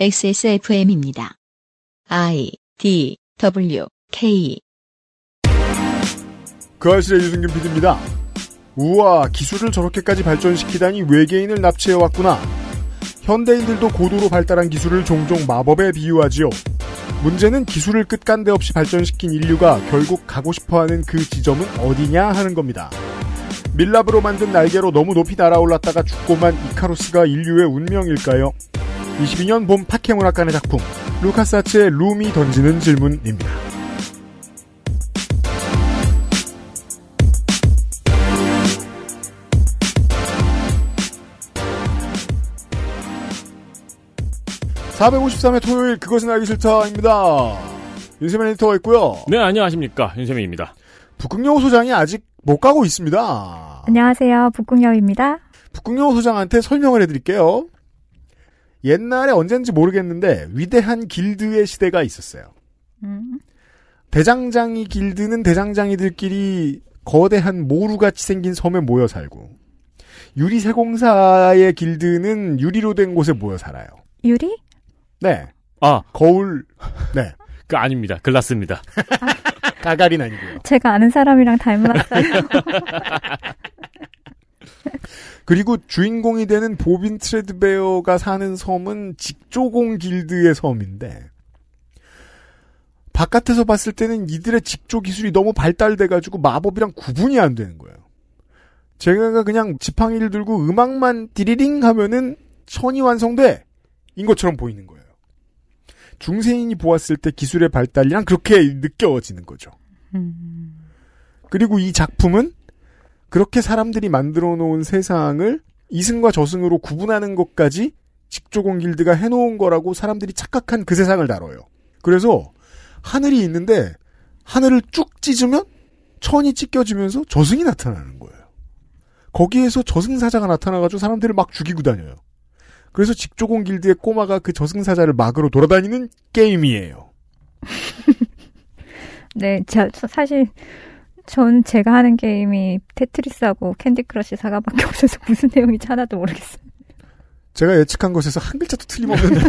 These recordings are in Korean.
XSFM입니다. I D W K 그 아실의 유승균 PD입니다. 우와, 기술을 저렇게까지 발전시키다니 외계인을 납치해왔구나. 현대인들도 고도로 발달한 기술을 종종 마법에 비유하지요. 문제는 기술을 끝간데 없이 발전시킨 인류가 결국 가고 싶어하는 그 지점은 어디냐 하는 겁니다. 밀랍으로 만든 날개로 너무 높이 날아올랐다가 죽고만 이카로스가 인류의 운명일까요? 2022년 봄 파케 문학관의 작품 루카스 아츠의 룸이 던지는 질문입니다. (453회) 토요일 그것은 알기 싫다입니다 윤세민 에디터가 있고요 네 안녕하십니까 윤세민입니다 북극여우 소장이 아직 못 가고 있습니다 안녕하세요 북극여우입니다 북극여우 소장한테 설명을 해드릴게요 옛날에 언젠지 모르겠는데 위대한 길드의 시대가 있었어요. 음. 대장장이 길드는 대장장이들끼리 거대한 모루같이 생긴 섬에 모여 살고 유리세공사의 길드는 유리로 된 곳에 모여 살아요. 유리? 네. 아 거울. 네. 그 아닙니다. 글라스입니다. 아. 가가린 아니고요. 제가 아는 사람이랑 닮았어요. 그리고 주인공이 되는 보빈 트레드베어가 사는 섬은 직조공 길드의 섬인데 바깥에서 봤을 때는 이들의 직조 기술이 너무 발달돼가지고 마법이랑 구분이 안 되는 거예요. 제가 그냥 지팡이를 들고 음악만 디리링 하면은 천이 완성돼! 인 것처럼 보이는 거예요. 중세인이 보았을 때 기술의 발달이랑 그렇게 느껴지는 거죠. 음. 그리고 이 작품은 그렇게 사람들이 만들어 놓은 세상을 이승과 저승으로 구분하는 것까지 직조공 길드가 해놓은 거라고 사람들이 착각한 그 세상을 다뤄요. 그래서 하늘이 있는데 하늘을 쭉 찢으면 천이 찢겨지면서 저승이 나타나는 거예요. 거기에서 저승사자가 나타나가지고 사람들을 막 죽이고 다녀요. 그래서 직조공 길드의 꼬마가 그 저승사자를 막으로 돌아다니는 게임이에요. 네, 저, 저 사실 전 제가 하는 게임이 테트리스하고 캔디 크러쉬 사과밖에 없어서 무슨 내용인지 하나도 모르겠어요. 제가 예측한 것에서 한 글자도 틀림없는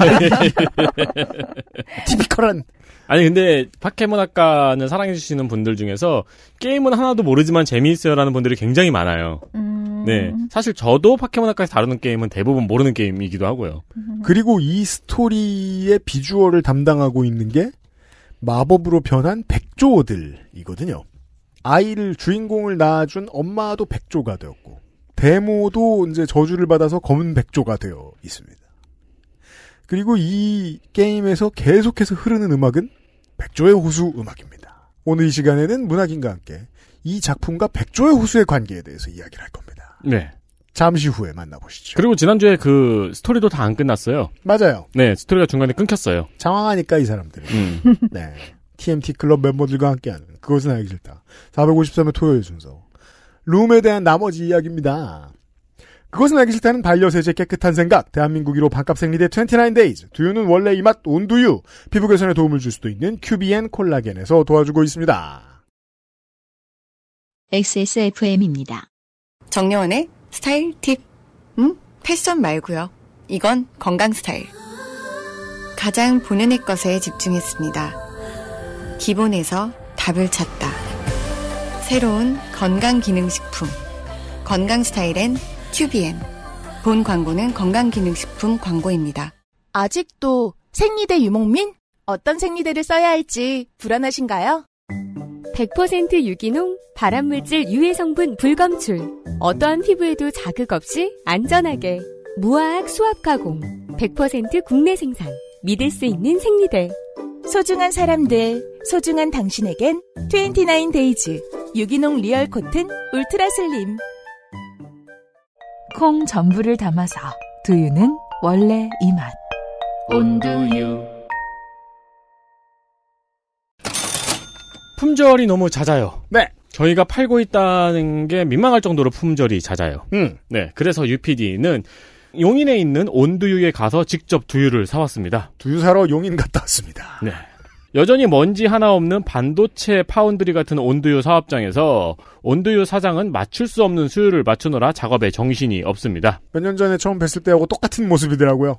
티피컬한. 아니 근데 파케몬 학과는 사랑해 주시는 분들 중에서 게임은 하나도 모르지만 재미있어요라는 분들이 굉장히 많아요. 음... 네, 사실 저도 파케몬 학과에서 다루는 게임은 대부분 모르는 게임이기도 하고요. 음. 그리고 이 스토리의 비주얼을 담당하고 있는 게 마법으로 변한 백조들이거든요. 아이를 주인공을 낳아준 엄마도 백조가 되었고 대모도 이제 저주를 받아서 검은 백조가 되어 있습니다. 그리고 이 게임에서 계속해서 흐르는 음악은 백조의 호수 음악입니다. 오늘 이 시간에는 문학인과 함께 이 작품과 백조의 호수의 관계에 대해서 이야기를 할 겁니다. 네. 잠시 후에 만나보시죠. 그리고 지난주에 그 스토리도 다 안 끝났어요. 맞아요. 네, 스토리가 중간에 끊겼어요. 장황하니까 이 사람들이. 음. 네. TMT 클럽 멤버들과 함께하는 그것은 알기 싫다. 453회 토요일 순서. 룸에 대한 나머지 이야기입니다. 그것은 알기 싫다는 반려세제 깨끗한 생각, 대한민국 1로 반값 생리대 29days, 두유는 원래 이맛 온두유, 피부 개선에 도움을 줄 수도 있는 QBN 콜라겐에서 도와주고 있습니다. XSFM입니다. 정려원의 스타일 팁. 음? 패션 말고요. 이건 건강 스타일. 가장 본연의 것에 집중했습니다. 기본에서 답을 찾다. 새로운 건강기능식품. 건강스타일엔 큐비엔. 본 광고는 건강기능식품 광고입니다. 아직도 생리대 유목민? 어떤 생리대를 써야 할지 불안하신가요? 100% 유기농, 발암물질 유해 성분 불검출. 어떠한 피부에도 자극 없이 안전하게. 무화학 수압 가공. 100% 국내 생산. 믿을 수 있는 생리대. 소중한 사람들, 소중한 당신에겐 29데이즈 유기농 리얼 코튼 울트라 슬림 콩 전부를 담아서 두유는 원래 이 맛. 온두유 품절이 너무 잦아요. 네. 저희가 팔고 있다는 게 민망할 정도로 품절이 잦아요. 음. 네. 그래서 UPD는 용인에 있는 온두유에 가서 직접 두유를 사왔습니다. 두유 사러 용인 갔다 왔습니다. 네. 여전히 먼지 하나 없는 반도체 파운드리 같은 온두유 사업장에서 온두유 사장은 맞출 수 없는 수율을 맞추느라 작업에 정신이 없습니다. 몇 년 전에 처음 뵀을 때하고 똑같은 모습이더라고요.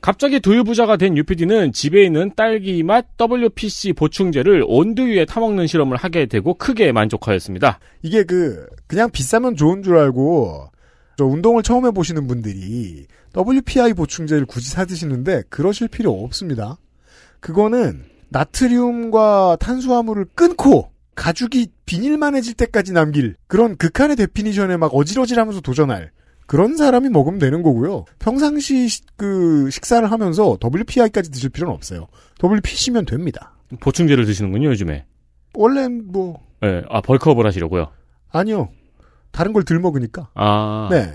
갑자기 두유 부자가 된 UPD는 집에 있는 딸기 맛 WPC 보충제를 온두유에 타먹는 실험을 하게 되고 크게 만족하였습니다. 이게 그 그냥 비싸면 좋은 줄 알고 저 운동을 처음 해보시는 분들이 WPI 보충제를 굳이 사드시는데 그러실 필요 없습니다. 그거는 나트륨과 탄수화물을 끊고 가죽이 비닐만해질 때까지 남길 그런 극한의 데피니션에 막어지러지라면서 도전할 그런 사람이 먹으면 되는 거고요. 평상시 그 식사를 하면서 WPI까지 드실 필요는 없어요. WPC면 됩니다. 보충제를 드시는군요 요즘에. 원래 뭐. 네, 아 벌크업을 하시려고요. 아니요. 다른 걸 들먹으니까. 아. 네.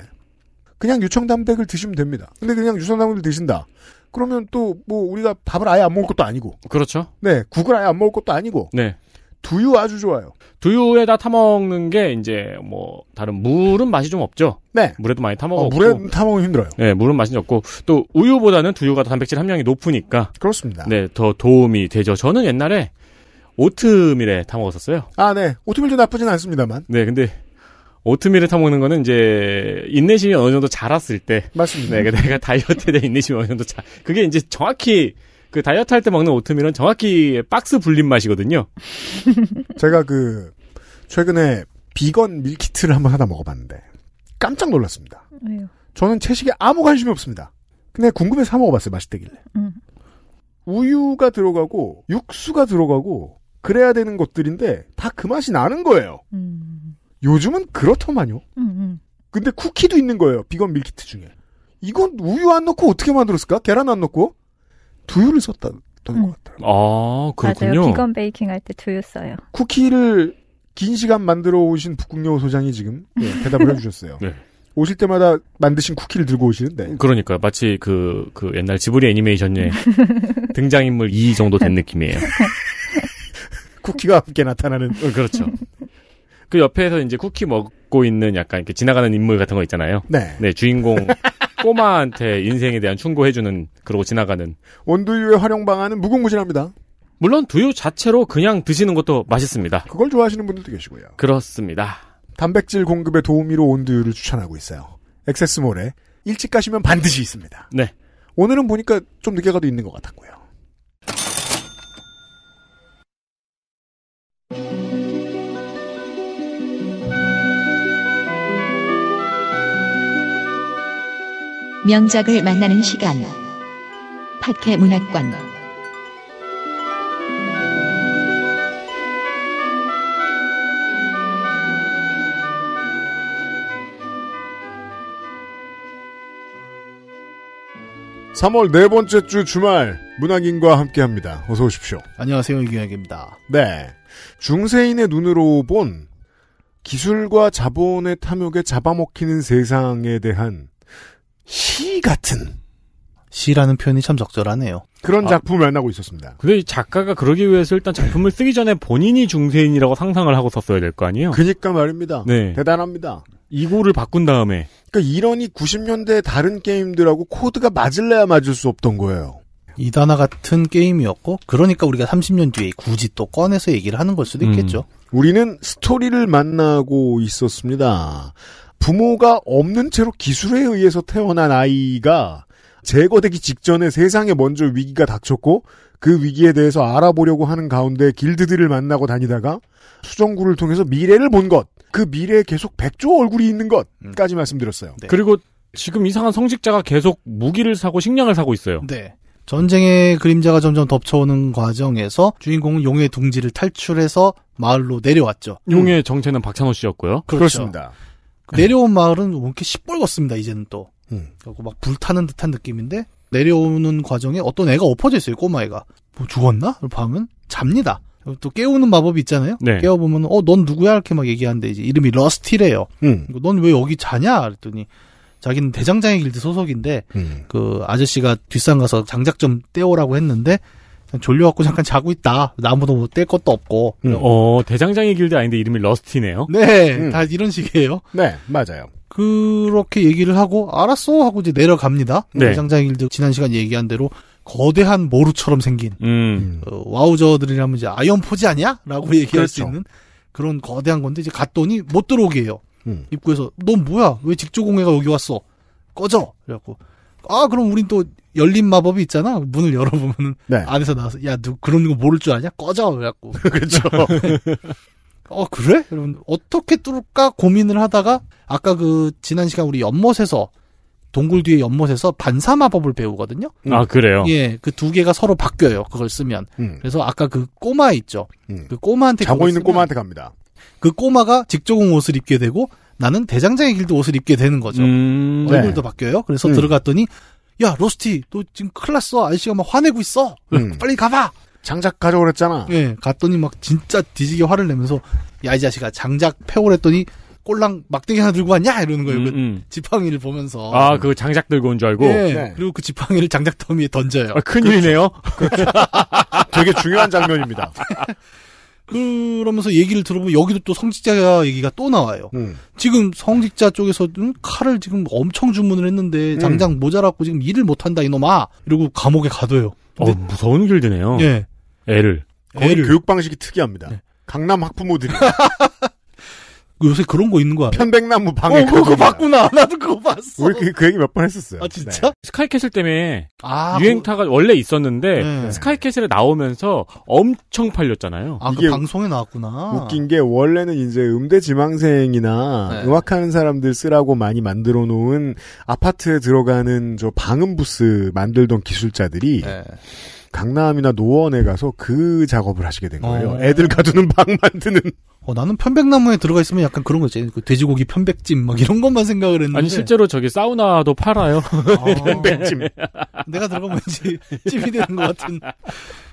그냥 유청단백을 드시면 됩니다. 근데 그냥 유청단백을 드신다. 그러면 또 뭐 우리가 밥을 아예 안 먹을 것도 아니고. 그렇죠. 네. 국을 아예 안 먹을 것도 아니고. 네. 두유 아주 좋아요. 두유에다 타 먹는 게 이제 뭐 다른 물은 맛이 좀 없죠. 네. 물에도 많이 타 먹어. 어, 물에 타 먹으면 힘들어요. 네, 물은 맛이 없고 또 우유보다는 두유가 단백질 함량이 높으니까. 그렇습니다. 네, 더 도움이 되죠. 저는 옛날에 오트밀에 타 먹었었어요. 아, 네. 오트밀도 나쁘진 않습니다만. 네, 근데 오트밀을 타먹는 거는 이제 인내심이 어느 정도 자랐을 때 맞습니다. 내가, 네, 그 내가 다이어트에 대한 인내심이 어느 정도 자 그게 이제 정확히 그 다이어트 할 때 먹는 오트밀은 정확히 박스 불린 맛이거든요. 제가 그 최근에 비건 밀키트를 한번 하나 먹어봤는데 깜짝 놀랐습니다. 왜요? 저는 채식에 아무 관심이 없습니다. 근데 궁금해서 사 먹어봤어요. 맛있대길래. 음. 우유가 들어가고 육수가 들어가고 그래야 되는 것들인데 다 그 맛이 나는 거예요. 음. 요즘은 그렇더만요. 음, 음. 근데 쿠키도 있는 거예요. 비건 밀키트 중에. 이건 우유 안 넣고 어떻게 만들었을까? 계란 안 넣고 두유를 썼다는 음. 것 같아요. 아 그렇군요. 맞아요. 비건 베이킹 할 때 두유 써요. 쿠키를 긴 시간 만들어 오신 북극여우 소장이 지금 네, 대답을 해주셨어요. 네. 오실 때마다 만드신 쿠키를 들고 오시는데. 네. 그러니까 마치 그, 그 옛날 지브리 애니메이션의 등장인물 2 정도 된 느낌이에요. 쿠키가 함께 나타나는. 어, 그렇죠. 그 옆에서 이제 쿠키 먹고 있는 약간 이렇게 지나가는 인물 같은 거 있잖아요. 네. 네, 주인공 꼬마한테 인생에 대한 충고해주는 그러고 지나가는 원두유의 활용 방안은 무궁무진합니다. 물론 두유 자체로 그냥 드시는 것도 맛있습니다. 그걸 좋아하시는 분들도 계시고요. 그렇습니다. 단백질 공급에 도우미로 온두유를 추천하고 있어요. 액세스몰에 일찍 가시면 반드시 있습니다. 네. 오늘은 보니까 좀 늦게 가도 있는 것 같았고요. 명작을 만나는 시간 파케 문학관 3월네 번째 주 주말 문학인과 함께합니다. 어서 오십시오. 안녕하세요 이규혁입니다. 네, 중세인의 눈으로 본 기술과 자본의 탐욕에 잡아먹히는 세상에 대한 시 같은 시라는 표현이 참 적절하네요. 그런 작품을 아, 만나고 있었습니다. 근데 작가가 그러기 위해서 일단 작품을 쓰기 전에 본인이 중세인이라고 상상을 하고 썼어야 될 거 아니에요? 그니까 말입니다. 네. 대단합니다. 이고를 바꾼 다음에. 그러니까 이런이 90년대 다른 게임들하고 코드가 맞을래야 맞을 수 없던 거예요. 이단화 같은 게임이었고 그러니까 우리가 30년 뒤에 굳이 또 꺼내서 얘기를 하는 걸 수도 음. 있겠죠. 음. 우리는 스토리를 만나고 있었습니다. 부모가 없는 채로 기술에 의해서 태어난 아이가 제거되기 직전에 세상에 먼저 위기가 닥쳤고 그 위기에 대해서 알아보려고 하는 가운데 길드들을 만나고 다니다가 수정구를 통해서 미래를 본 것, 그 미래에 계속 백조 얼굴이 있는 것까지 말씀드렸어요. 네. 그리고 지금 이상한 성직자가 계속 무기를 사고 식량을 사고 있어요. 네. 전쟁의 그림자가 점점 덮쳐오는 과정에서 주인공은 용의 둥지를 탈출해서 마을로 내려왔죠. 용의 정체는 박찬호 씨였고요. 그렇죠. 그렇습니다 네. 내려온 마을은 이렇게 시뻘겋습니다. 이제는 또. 음. 그리고 막 불타는 듯한 느낌인데 내려오는 과정에 어떤 애가 엎어져 있어요. 꼬마애가. 뭐 죽었나? 밤은 잡니다. 또 깨우는 마법이 있잖아요. 네. 깨워보면 어넌 누구야 이렇게 막 얘기하는데 이제 이름이 러스티래요. 음. 넌왜 여기 자냐? 그랬더니 자기는 대장장의 길드 소속인데 음. 그 아저씨가 뒷산 가서 장작 좀 떼오라고 했는데 졸려갖고 잠깐 자고 있다. 나무도뭐뗄 것도 없고. 음. 어, 대장장이 길드 아닌데 이름이 러스티네요? 네, 음. 다 이런 식이에요. 네, 맞아요. 그렇게 얘기를 하고, 알았어! 하고 이제 내려갑니다. 네. 대장장이 길드 지난 시간 얘기한 대로 거대한 모루처럼 생긴, 음. 어, 와우저들이라면 이제 아이언포지 아니야? 라고 얘기할 그렇죠. 수 있는 그런 거대한 건데, 이제 갔더니 못 들어오게 해요. 음. 입구에서, 넌 뭐야? 왜 직조공해가 여기 왔어? 꺼져! 그래갖고, 아, 그럼 우린 또 열린 마법이 있잖아. 문을 열어보면은 네. 안에서 나와서 야, 너 그런 거 모를 줄 아냐? 꺼져 그래갖고. 그렇죠. 어 그래? 여러분 어떻게 뚫을까 고민을 하다가 아까 그 지난 시간 우리 연못에서 동굴 뒤에 연못에서 반사 마법을 배우거든요. 아 그래요? 예, 그 두 개가 서로 바뀌어요. 그걸 쓰면. 음. 그래서 아까 그 꼬마 있죠. 음. 그 꼬마한테 자고 있는 꼬마한테 갑니다. 그 꼬마가 직조공 옷을 입게 되고 나는 대장장의 길도 옷을 입게 되는 거죠. 음, 얼굴도 네. 바뀌어요. 그래서 음. 들어갔더니 야 로스티 너 지금 큰일 났어 아저씨가 막 화내고 있어 음. 빨리 가봐 장작 가져오랬잖아 예 갔더니 막 진짜 뒤지게 화를 내면서 야 이 자식아 장작 폐오랬더니 꼴랑 막대기 하나 들고 왔냐 이러는 거예요. 음, 그 음. 그 지팡이를 보면서 아 그 장작 들고 온 줄 알고 네. 네. 그리고 그 지팡이를 장작 더미에 던져요. 아, 큰일이네요. 그렇죠. 되게 중요한 장면입니다. 그러면서 얘기를 들어보면 여기도 또 성직자 얘기가 또 나와요. 음. 지금 성직자 쪽에서는 칼을 지금 엄청 주문을 했는데 당장 음. 모자랐고 지금 일을 못한다 이놈아 이러고 감옥에 가둬요. 어, 무서운 길드네요. 예. 애를. 거기 교육 방식이 특이합니다. 네. 강남 학부모들이 요새 그런 거 있는 거아야 편백나무 방에 어, 그거 봤구나. 나도 그거 봤어. 우리 그, 그 얘기 몇 번 했었어요. 아, 진짜? 네. 스카이캐슬 때문에 아, 유행타가 그... 원래 있었는데 네. 스카이캐슬에 나오면서 엄청 팔렸잖아요. 아, 그 이게 그 방송에 나왔구나. 웃긴 게 원래는 이제 음대 지망생이나 네. 음악하는 사람들 쓰라고 많이 만들어 놓은 아파트에 들어가는 저 방음 부스 만들던 기술자들이 네. 강남이나 노원에 가서 그 작업을 하시게 된 거예요. 어... 애들 가두는 방 만드는. 어, 나는 편백나무에 들어가 있으면 약간 그런 거 있지. 그 돼지고기 편백찜 막 이런 것만 생각을 했는데. 아니 실제로 저기 사우나도 팔아요. 아... 편백찜. 내가 들어가면 왠지 찜이 되는 것 같은.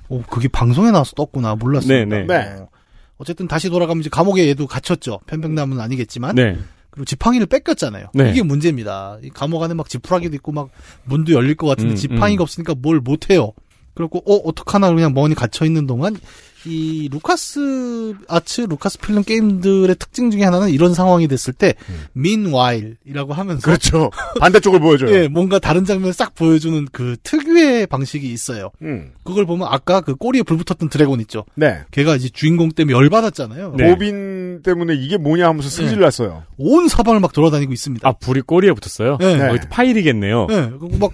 오, 그게 방송에 나와서 떴구나. 몰랐습니다. 네네. 네. 네. 어. 어쨌든 다시 돌아가면 이제 감옥에 얘도 갇혔죠. 편백나무는 아니겠지만. 네. 그리고 지팡이를 뺏겼잖아요. 네. 이게 문제입니다. 감옥 안에 막 지푸라기도 있고 막 문도 열릴 것 같은데 음, 지팡이가 음. 없으니까 뭘 못해요. 그렇고 어 어떡하나 그냥 멍이 갇혀 있는 동안 이 루카스 아츠 루카스 필름 게임들의 특징 중에 하나는 이런 상황이 됐을 때 음. meanwhile이라고 하면서 그렇죠 반대쪽을 보여줘요. 예, 뭔가 다른 장면을 싹 보여주는 그 특유의 방식이 있어요. 음. 그걸 보면 아까 그 꼬리에 불 붙었던 드래곤 있죠. 네. 걔가 이제 주인공 때문에 열 받았잖아요. 네. 로빈 때문에 이게 뭐냐 하면서 승질났어요. 네. 온 사방을 막 돌아다니고 있습니다. 아 불이 꼬리에 붙었어요? 네. 네. 파일이겠네요. 네. 막,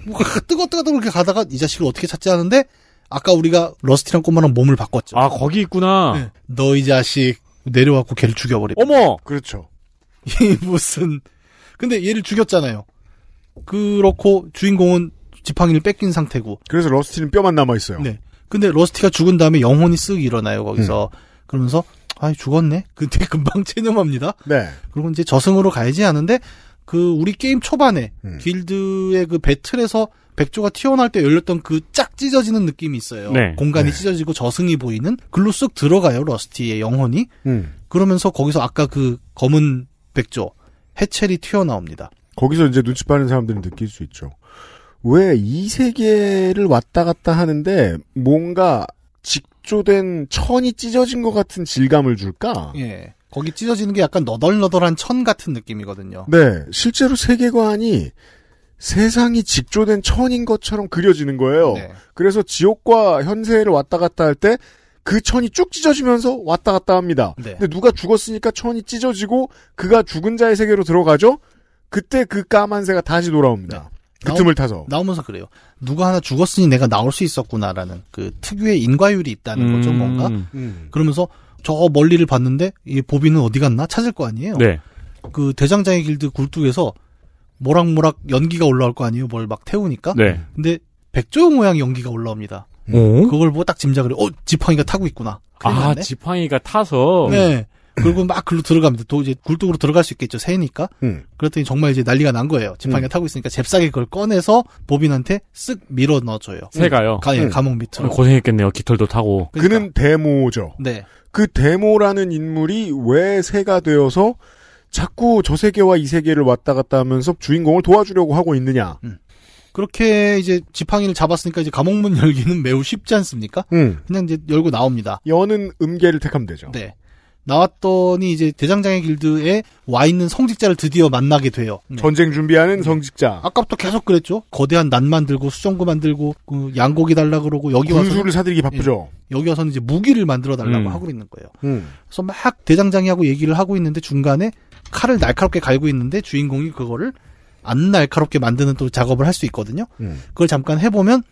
뜨거 뜨거 뜨거 이렇게 가다가 이 자식을 어떻게 찾지 하는데 아까 우리가 러스티랑 꼬마랑 몸을 바꿨죠. 아, 거기 있구나. 네. 너이 자식 내려와서 걔를 죽여버립니 어머! 그렇죠. 이 무슨. 근데 얘를 죽였잖아요. 그렇고 주인공은 지팡이를 뺏긴 상태고. 그래서 러스티는 뼈만 남아있어요. 네. 근데 러스티가 죽은 다음에 영혼이 쓱 일어나요, 거기서. 음. 그러면서, 아이, 죽었네? 근데 금방 체념합니다. 네. 그리고 이제 저승으로 가야지 하는데, 그 우리 게임 초반에 음. 길드의 그 배틀에서 백조가 튀어나올 때 열렸던 그 짝 찢어지는 느낌이 있어요. 네. 공간이 네. 찢어지고 저승이 보이는 글로 쑥 들어가요 러스티의 영혼이. 음. 그러면서 거기서 아까 그 검은 백조 해첼이 튀어나옵니다. 거기서 이제 눈치 빠른 사람들은 느낄 수 있죠. 왜 이 세계를 왔다 갔다 하는데 뭔가 직조된 천이 찢어진 것 같은 질감을 줄까? 예. 거기 찢어지는 게 약간 너덜너덜한 천 같은 느낌이거든요. 네, 실제로 세계관이 세상이 직조된 천인 것처럼 그려지는 거예요. 네. 그래서 지옥과 현세를 왔다 갔다 할 때 그 천이 쭉 찢어지면서 왔다 갔다 합니다. 네. 근데 누가 죽었으니까 천이 찢어지고 그가 죽은 자의 세계로 들어가죠. 그때 그 까만새가 다시 돌아옵니다. 네. 그 나오, 틈을 타서 나오면서 그래요. 누가 하나 죽었으니 내가 나올 수 있었구나라는 그 특유의 인과율이 있다는 음, 거죠, 뭔가. 음. 그러면서 저 멀리를 봤는데 이 보비는 어디 갔나 찾을 거 아니에요. 네. 그대장장이 길드 굴뚝에서 모락모락 연기가 올라올 거 아니에요. 뭘 막 태우니까. 네. 근데 백조용 모양 연기가 올라옵니다. 오? 어? 그걸 보고 딱 짐작을 해. 어 지팡이가 타고 있구나. 아, 지팡이가 타서. 네. 그리고 막 글로 들어갑니다. 또 이제 굴뚝으로 들어갈 수 있겠죠. 새니까. 음. 그랬더니 정말 이제 난리가 난 거예요. 지팡이가 음. 타고 있으니까 잽싸게 그걸 꺼내서 보빈한테 쓱 밀어 넣어줘요. 음. 새가요? 가, 예, 음. 감옥 밑으로. 고생했겠네요. 깃털도 타고. 그러니까. 그는 데모죠. 네. 그 데모라는 인물이 왜 새가 되어서 자꾸 저 세계와 이 세계를 왔다 갔다 하면서 주인공을 도와주려고 하고 있느냐. 음. 그렇게 이제 지팡이를 잡았으니까 이제 감옥문 열기는 매우 쉽지 않습니까? 음. 그냥 이제 열고 나옵니다. 여는 음계를 택하면 되죠. 네. 나왔더니 이제 대장장의 길드에 와 있는 성직자를 드디어 만나게 돼요. 네. 전쟁 준비하는 성직자. 아까부터 계속 그랬죠. 거대한 난 만들고 수정구 만들고 그 양고기 달라 그러고 여기 와서 군수를 사들이기 바쁘죠. 예, 여기 와서는 이제 무기를 만들어 달라고 음. 하고 있는 거예요. 음. 그래서 막 대장장이하고 얘기를 하고 있는데 중간에 칼을 날카롭게 갈고 있는데 주인공이 그거를 안 날카롭게 만드는 또 작업을 할 수 있거든요. 음. 그걸 잠깐 해보면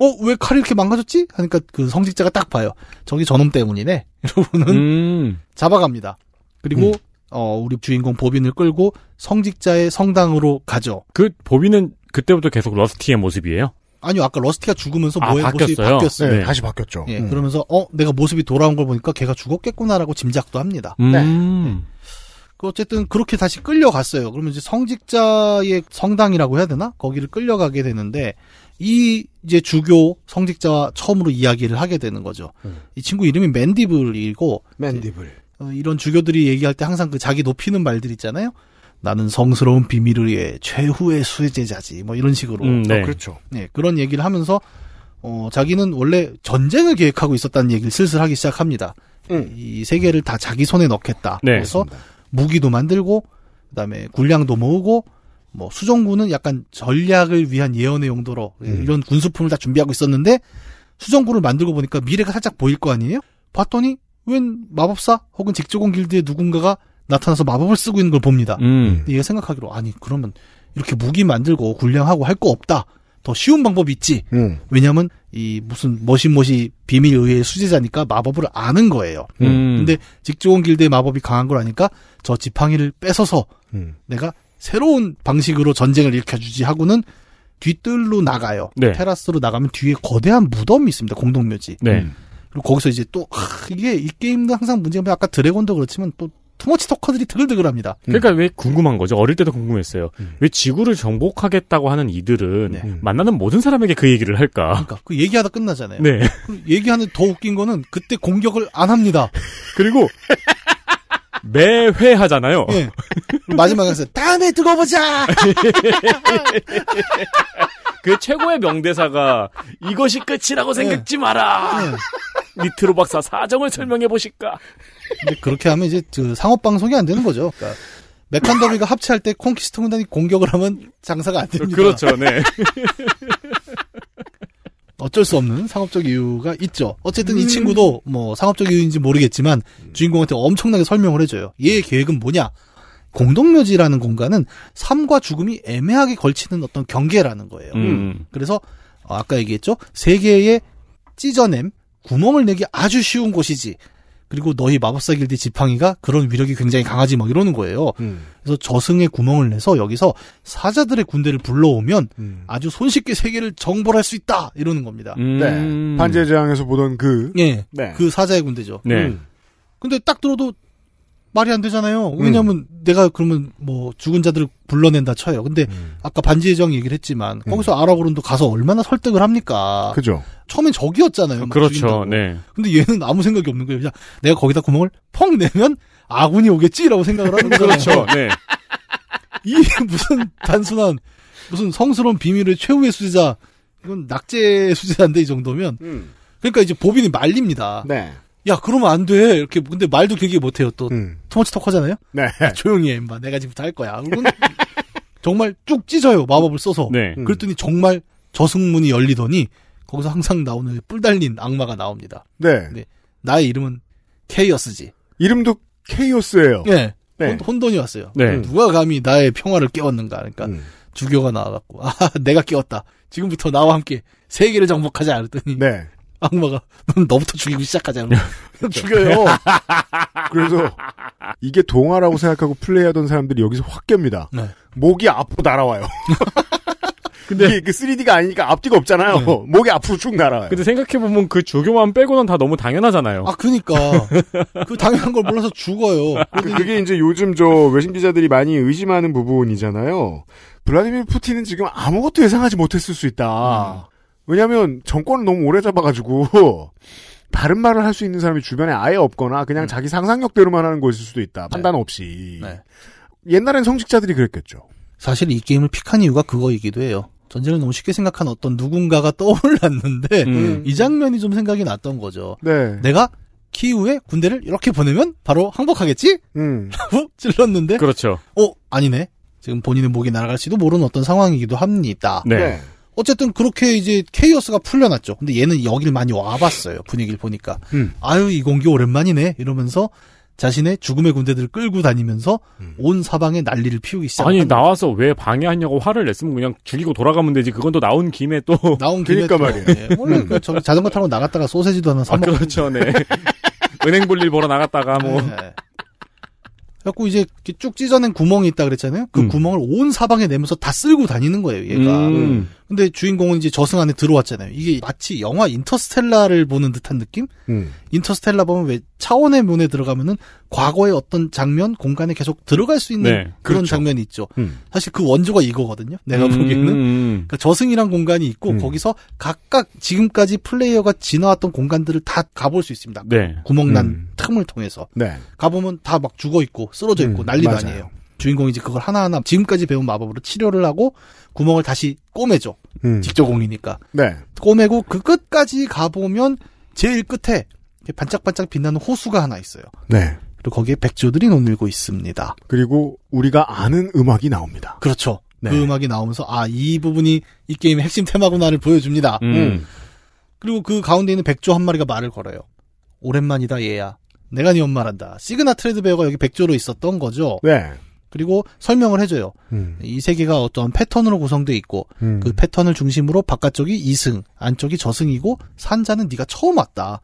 어왜 칼이 이렇게 망가졌지? 하니까 그 성직자가 딱 봐요. 저기 저놈 때문이네. 여러분은 음. 잡아갑니다. 그리고 음. 어, 우리 주인공 보빈을 끌고 성직자의 성당으로 가죠. 그 보빈은 그때부터 계속 러스티의 모습이에요? 아니요, 아까 러스티가 죽으면서 모의 아, 모습이 바뀌었어요. 네, 네. 다시 바뀌었죠. 예, 음. 그러면서 어 내가 모습이 돌아온 걸 보니까 걔가 죽었겠구나라고 짐작도 합니다. 음. 네. 그 어쨌든 그렇게 다시 끌려갔어요. 그러면 이제 성직자의 성당이라고 해야 되나? 거기를 끌려가게 되는데 이 이제 주교 성직자와 처음으로 이야기를 하게 되는 거죠. 음. 이 친구 이름이 맨디블이고 맨디블. 어, 이런 주교들이 얘기할 때 항상 그 자기 높이는 말들 있잖아요. 나는 성스러운 비밀을 위해 최후의 수혜제자지. 뭐 이런 식으로. 음, 네. 어, 그렇죠. 네, 그런 얘기를 하면서 어, 자기는 원래 전쟁을 계획하고 있었다는 얘기를 슬슬 하기 시작합니다. 음. 이 세계를 다 자기 손에 넣겠다. 네. 그래서 무기도 만들고 그다음에 군량도 모으고 뭐 수정군은 약간 전략을 위한 예언의 용도로 음. 이런 군수품을 다 준비하고 있었는데 수정군을 만들고 보니까 미래가 살짝 보일 거 아니에요? 봤더니 웬 마법사 혹은 직조공 길드의 누군가가 나타나서 마법을 쓰고 있는 걸 봅니다. 음. 얘 음. 생각하기로 아니 그러면 이렇게 무기 만들고 군량하고 할 거 없다. 더 쉬운 방법이 있지. 음. 왜냐면 하이 무슨 머시머시 비밀 의회의 수제자니까 마법을 아는 거예요. 음. 근데 직조공 길드의 마법이 강한 걸 아니까 저 지팡이를 뺏어서 음. 내가 새로운 방식으로 전쟁을 일으켜주지 하고는 뒤뜰로 나가요. 네. 테라스로 나가면 뒤에 거대한 무덤이 있습니다. 공동묘지. 네. 음. 그리고 거기서 이제 또 하, 이게 이 게임도 항상 문제가 아까 드래곤도 그렇지만 또 투머치 토커들이 드글드글합니다. 음. 그러니까 음. 왜 궁금한 거죠? 어릴 때도 궁금했어요. 음. 왜 지구를 정복하겠다고 하는 이들은 네. 음. 만나는 모든 사람에게 그 얘기를 할까? 그러니까 그 얘기하다 끝나잖아요. 네. 얘기하는 더 웃긴 거는 그때 공격을 안 합니다. 그리고 매회 하잖아요. 예. 마지막에서 다음에 두고 보자. 그 최고의 명대사가 이것이 끝이라고 생각지 예. 마라. 니트로 예. 박사 사정을 설명해 보실까. 그렇게 하면 이제 그 상업 방송이 안 되는 거죠. 그러니까 메칸 더비가 합체할 때 콘키스트 군단이 공격을 하면 장사가 안 됩니다. 그렇죠, 네. 어쩔 수 없는 상업적 이유가 있죠. 어쨌든 음. 이 친구도 뭐 상업적 이유인지 모르겠지만 음. 주인공한테 엄청나게 설명을 해줘요. 얘의 계획은 뭐냐? 공동묘지라는 공간은 삶과 죽음이 애매하게 걸치는 어떤 경계라는 거예요. 음. 그래서 어, 아까 얘기했죠. 세계의 찢어냄, 구멍을 내기 아주 쉬운 곳이지. 그리고 너희 마법사 길드 지팡이가 그런 위력이 굉장히 강하지 막 이러는 거예요. 음. 그래서 저승의 구멍을 내서 여기서 사자들의 군대를 불러오면 음. 아주 손쉽게 세계를 정벌할 수 있다 이러는 겁니다. 음. 네. 반지의 제왕에서 보던 그예그 예. 네. 네. 사자의 군대죠. 네. 음. 근데 딱 들어도 말이 안 되잖아요. 왜냐하면 음. 내가 그러면 뭐 죽은 자들을 불러낸다 쳐요. 근데 음. 아까 반지의 정 얘기를 했지만 음. 거기서 아라고론도 가서 얼마나 설득을 합니까? 그죠. 처음엔 적이었잖아요. 그렇죠. 죽인다고. 네. 근데 얘는 아무 생각이 없는 거예요. 그냥 내가 거기다 구멍을 펑 내면 아군이 오겠지라고 생각을 하는 거예요. 그렇죠. 네. 이게 무슨 단순한 무슨 성스러운 비밀의 최후의 수제자 이건 낙제 수제자인데 이 정도면 음. 그러니까 이제 보빈이 말립니다. 네. 야, 그러면 안 돼. 이렇게, 근데 말도 되게 못해요, 또. 음. 투머치 턱 하잖아요? 네. 아, 조용히 해, 인마 내가 지금 부터할 거야. 정말 쭉 찢어요, 마법을 써서. 네. 음. 그랬더니 정말 저승문이 열리더니, 거기서 항상 나오는 뿔 달린 악마가 나옵니다. 네. 네. 나의 이름은 케이어스지. 이름도 케이어스예요. 네. 네. 혼, 돈이 왔어요. 네. 음. 누가 감히 나의 평화를 깨웠는가. 그러니까, 음. 주교가 나와갖고, 아, 내가 깨웠다. 지금부터 나와 함께 세계를 정복하자. 그랬더니, 네. 악마가 넌 너부터 죽이고 시작하잖아 죽여요. 그래서 이게 동화라고 생각하고 플레이하던 사람들이 여기서 확 깹니다. 네. 목이 앞으로 날아와요. 근데 이게 그 3D가 아니니까 앞뒤가 없잖아요. 네. 목이 앞으로 쭉 날아요. 근데 생각해 보면 그 주교만 빼고는 다 너무 당연하잖아요. 아 그니까 그 당연한 걸 몰라서 죽어요. 그게 이제 요즘 저 외신 기자들이 많이 의심하는 부분이잖아요. 블라디미르 푸틴은 지금 아무것도 예상하지 못했을 수 있다. 음. 왜냐하면 정권을 너무 오래 잡아가지고 바른 말을 할 수 있는 사람이 주변에 아예 없거나 그냥 음. 자기 상상력대로만 하는 것일 수도 있다. 네. 판단 없이. 네. 옛날엔 성직자들이 그랬겠죠. 사실 이 게임을 픽한 이유가 그거이기도 해요. 전쟁을 너무 쉽게 생각한 어떤 누군가가 떠올랐는데 음. 이 장면이 좀 생각이 났던 거죠. 네. 내가 키우에 군대를 이렇게 보내면 바로 항복하겠지? 음. 찔렀는데 그렇죠. 어 아니네. 지금 본인의 목이 날아갈지도 모르는 어떤 상황이기도 합니다. 네. 네. 어쨌든 그렇게 이제 케이어스가 풀려났죠. 근데 얘는 여길 많이 와봤어요. 분위기를 보니까. 음. 아유, 이 공기 오랜만이네. 이러면서 자신의 죽음의 군대들을 끌고 다니면서 음. 온 사방에 난리를 피우기 시작합니다. 아니, 나와서 왜 방해하냐고 화를 냈으면 그냥 죽이고 돌아가면 되지. 그건 또 나온 김에 또. 나온 김에. 그니까 말이에요. 예. 네, 원래 음. 그 자전거 타고 나갔다가 소세지도 하나 사먹고. 아, 그렇죠. 네. 은행 볼일 보러 나갔다가 뭐. 네. 그래갖고 이제 쭉 찢어낸 구멍이 있다 그랬잖아요. 그 음. 구멍을 온 사방에 내면서 다 쓸고 다니는 거예요, 얘가. 음. 음. 근데 주인공은 이제 저승 안에 들어왔잖아요. 이게 마치 영화 인터스텔라를 보는 듯한 느낌? 음. 인터스텔라 보면 왜 차원의 문에 들어가면은 과거의 어떤 장면, 공간에 계속 들어갈 수 있는 네, 그런 그렇 장면이 있죠. 음. 사실 그 원조가 이거거든요. 내가 음, 보기에는. 그러니까 저승이란 공간이 있고 거기서 각각 지금까지 플레이어가 지나왔던 공간들을 다 가볼 수 있습니다. 네. 구멍난 틈을 통해서. 네. 가보면 다 막 죽어있고 쓰러져 있고 음, 난리도 맞아요. 아니에요. 주인공이 이제 그걸 하나하나 지금까지 배운 마법으로 치료를 하고 구멍을 다시 꼬매죠. 음. 직조공이니까. 네. 꼬매고 그 끝까지 가보면 제일 끝에 반짝반짝 빛나는 호수가 하나 있어요. 네. 그리고 거기에 백조들이 논밀고 있습니다. 그리고 우리가 아는 음악이 나옵니다. 그렇죠. 그 네. 그 음악이 나오면서 아이 부분이 이 게임의 핵심 테마구나를 보여줍니다. 음. 음. 그리고 그 가운데 있는 백조 한 마리가 말을 걸어요. 오랜만이다 얘야. 내가 네 엄마란다. 시그나 트레드베어가 여기 백조로 있었던 거죠. 네. 그리고 설명을 해줘요. 음. 이 세계가 어떤 패턴으로 구성되어 있고 음. 그 패턴을 중심으로 바깥쪽이 이승, 안쪽이 저승이고 산자는 네가 처음 왔다.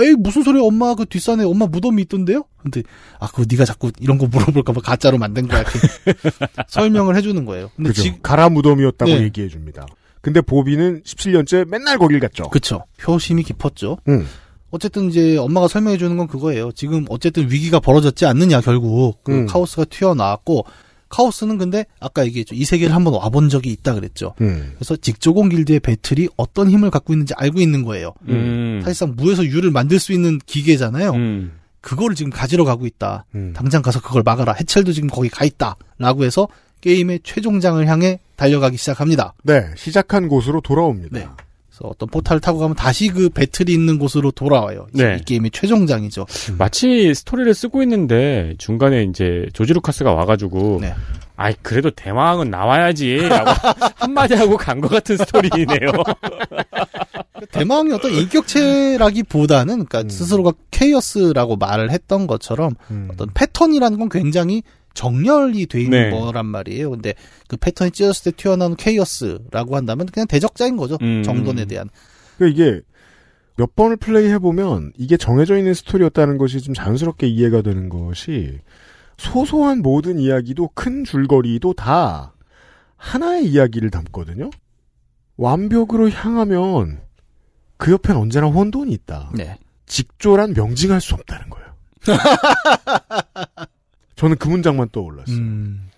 에이 무슨 소리야 엄마 그 뒷산에 엄마 무덤이 있던데요? 근데 아 그거 네가 자꾸 이런 거 물어볼까 봐 가짜로 만든 거야. 설명을 해주는 거예요. 근데 그죠. 지, 가라 무덤이었다고 네. 얘기해 줍니다. 근데 보비는 17년째 맨날 거길 갔죠. 그쵸. 표심이 깊었죠. 음. 어쨌든 이제 엄마가 설명해 주는 건 그거예요. 지금 어쨌든 위기가 벌어졌지 않느냐 결국 그 음. 카오스가 튀어나왔고 카오스는 근데 아까 얘기했죠 이 세계를 한번 와본 적이 있다 그랬죠. 음. 그래서 직조공 길드의 배틀이 어떤 힘을 갖고 있는지 알고 있는 거예요. 음. 음. 사실상 무에서 유를 만들 수 있는 기계잖아요. 음. 그거를 지금 가지러 가고 있다. 음. 당장 가서 그걸 막아라. 해철도 지금 거기 가 있다.라고 해서 게임의 최종장을 향해 달려가기 시작합니다. 네, 시작한 곳으로 돌아옵니다. 네. 그래서 어떤 포탈을 타고 가면 다시 그 배틀이 있는 곳으로 돌아와요. 네. 이 게임의 최종장이죠. 음. 마치 스토리를 쓰고 있는데 중간에 이제 조지 루카스가 와가지고 네. 아이 그래도 대망은 나와야지라고 한마디 하고 간 것 같은 스토리네요. 대망이 어떤 인격체라기보다는 그러니까 음. 스스로가 케이어스라고 말을 했던 것처럼 음. 어떤 패턴이라는 건 굉장히 정렬이 돼 있는 네. 거란 말이에요. 근데 그 패턴이 찢었을 때 튀어나온 케이어스라고 한다면 그냥 대적자인 거죠. 음. 정돈에 대한. 그 이게 몇 번을 플레이해 보면 이게 정해져 있는 스토리였다는 것이 좀 자연스럽게 이해가 되는 것이 소소한 모든 이야기도 큰 줄거리도 다 하나의 이야기를 담거든요. 완벽으로 향하면 그 옆엔 언제나 혼돈이 있다. 네. 직조란 명징할 수 없다는 거예요. 저는 그 문장만 떠올랐어요. 음.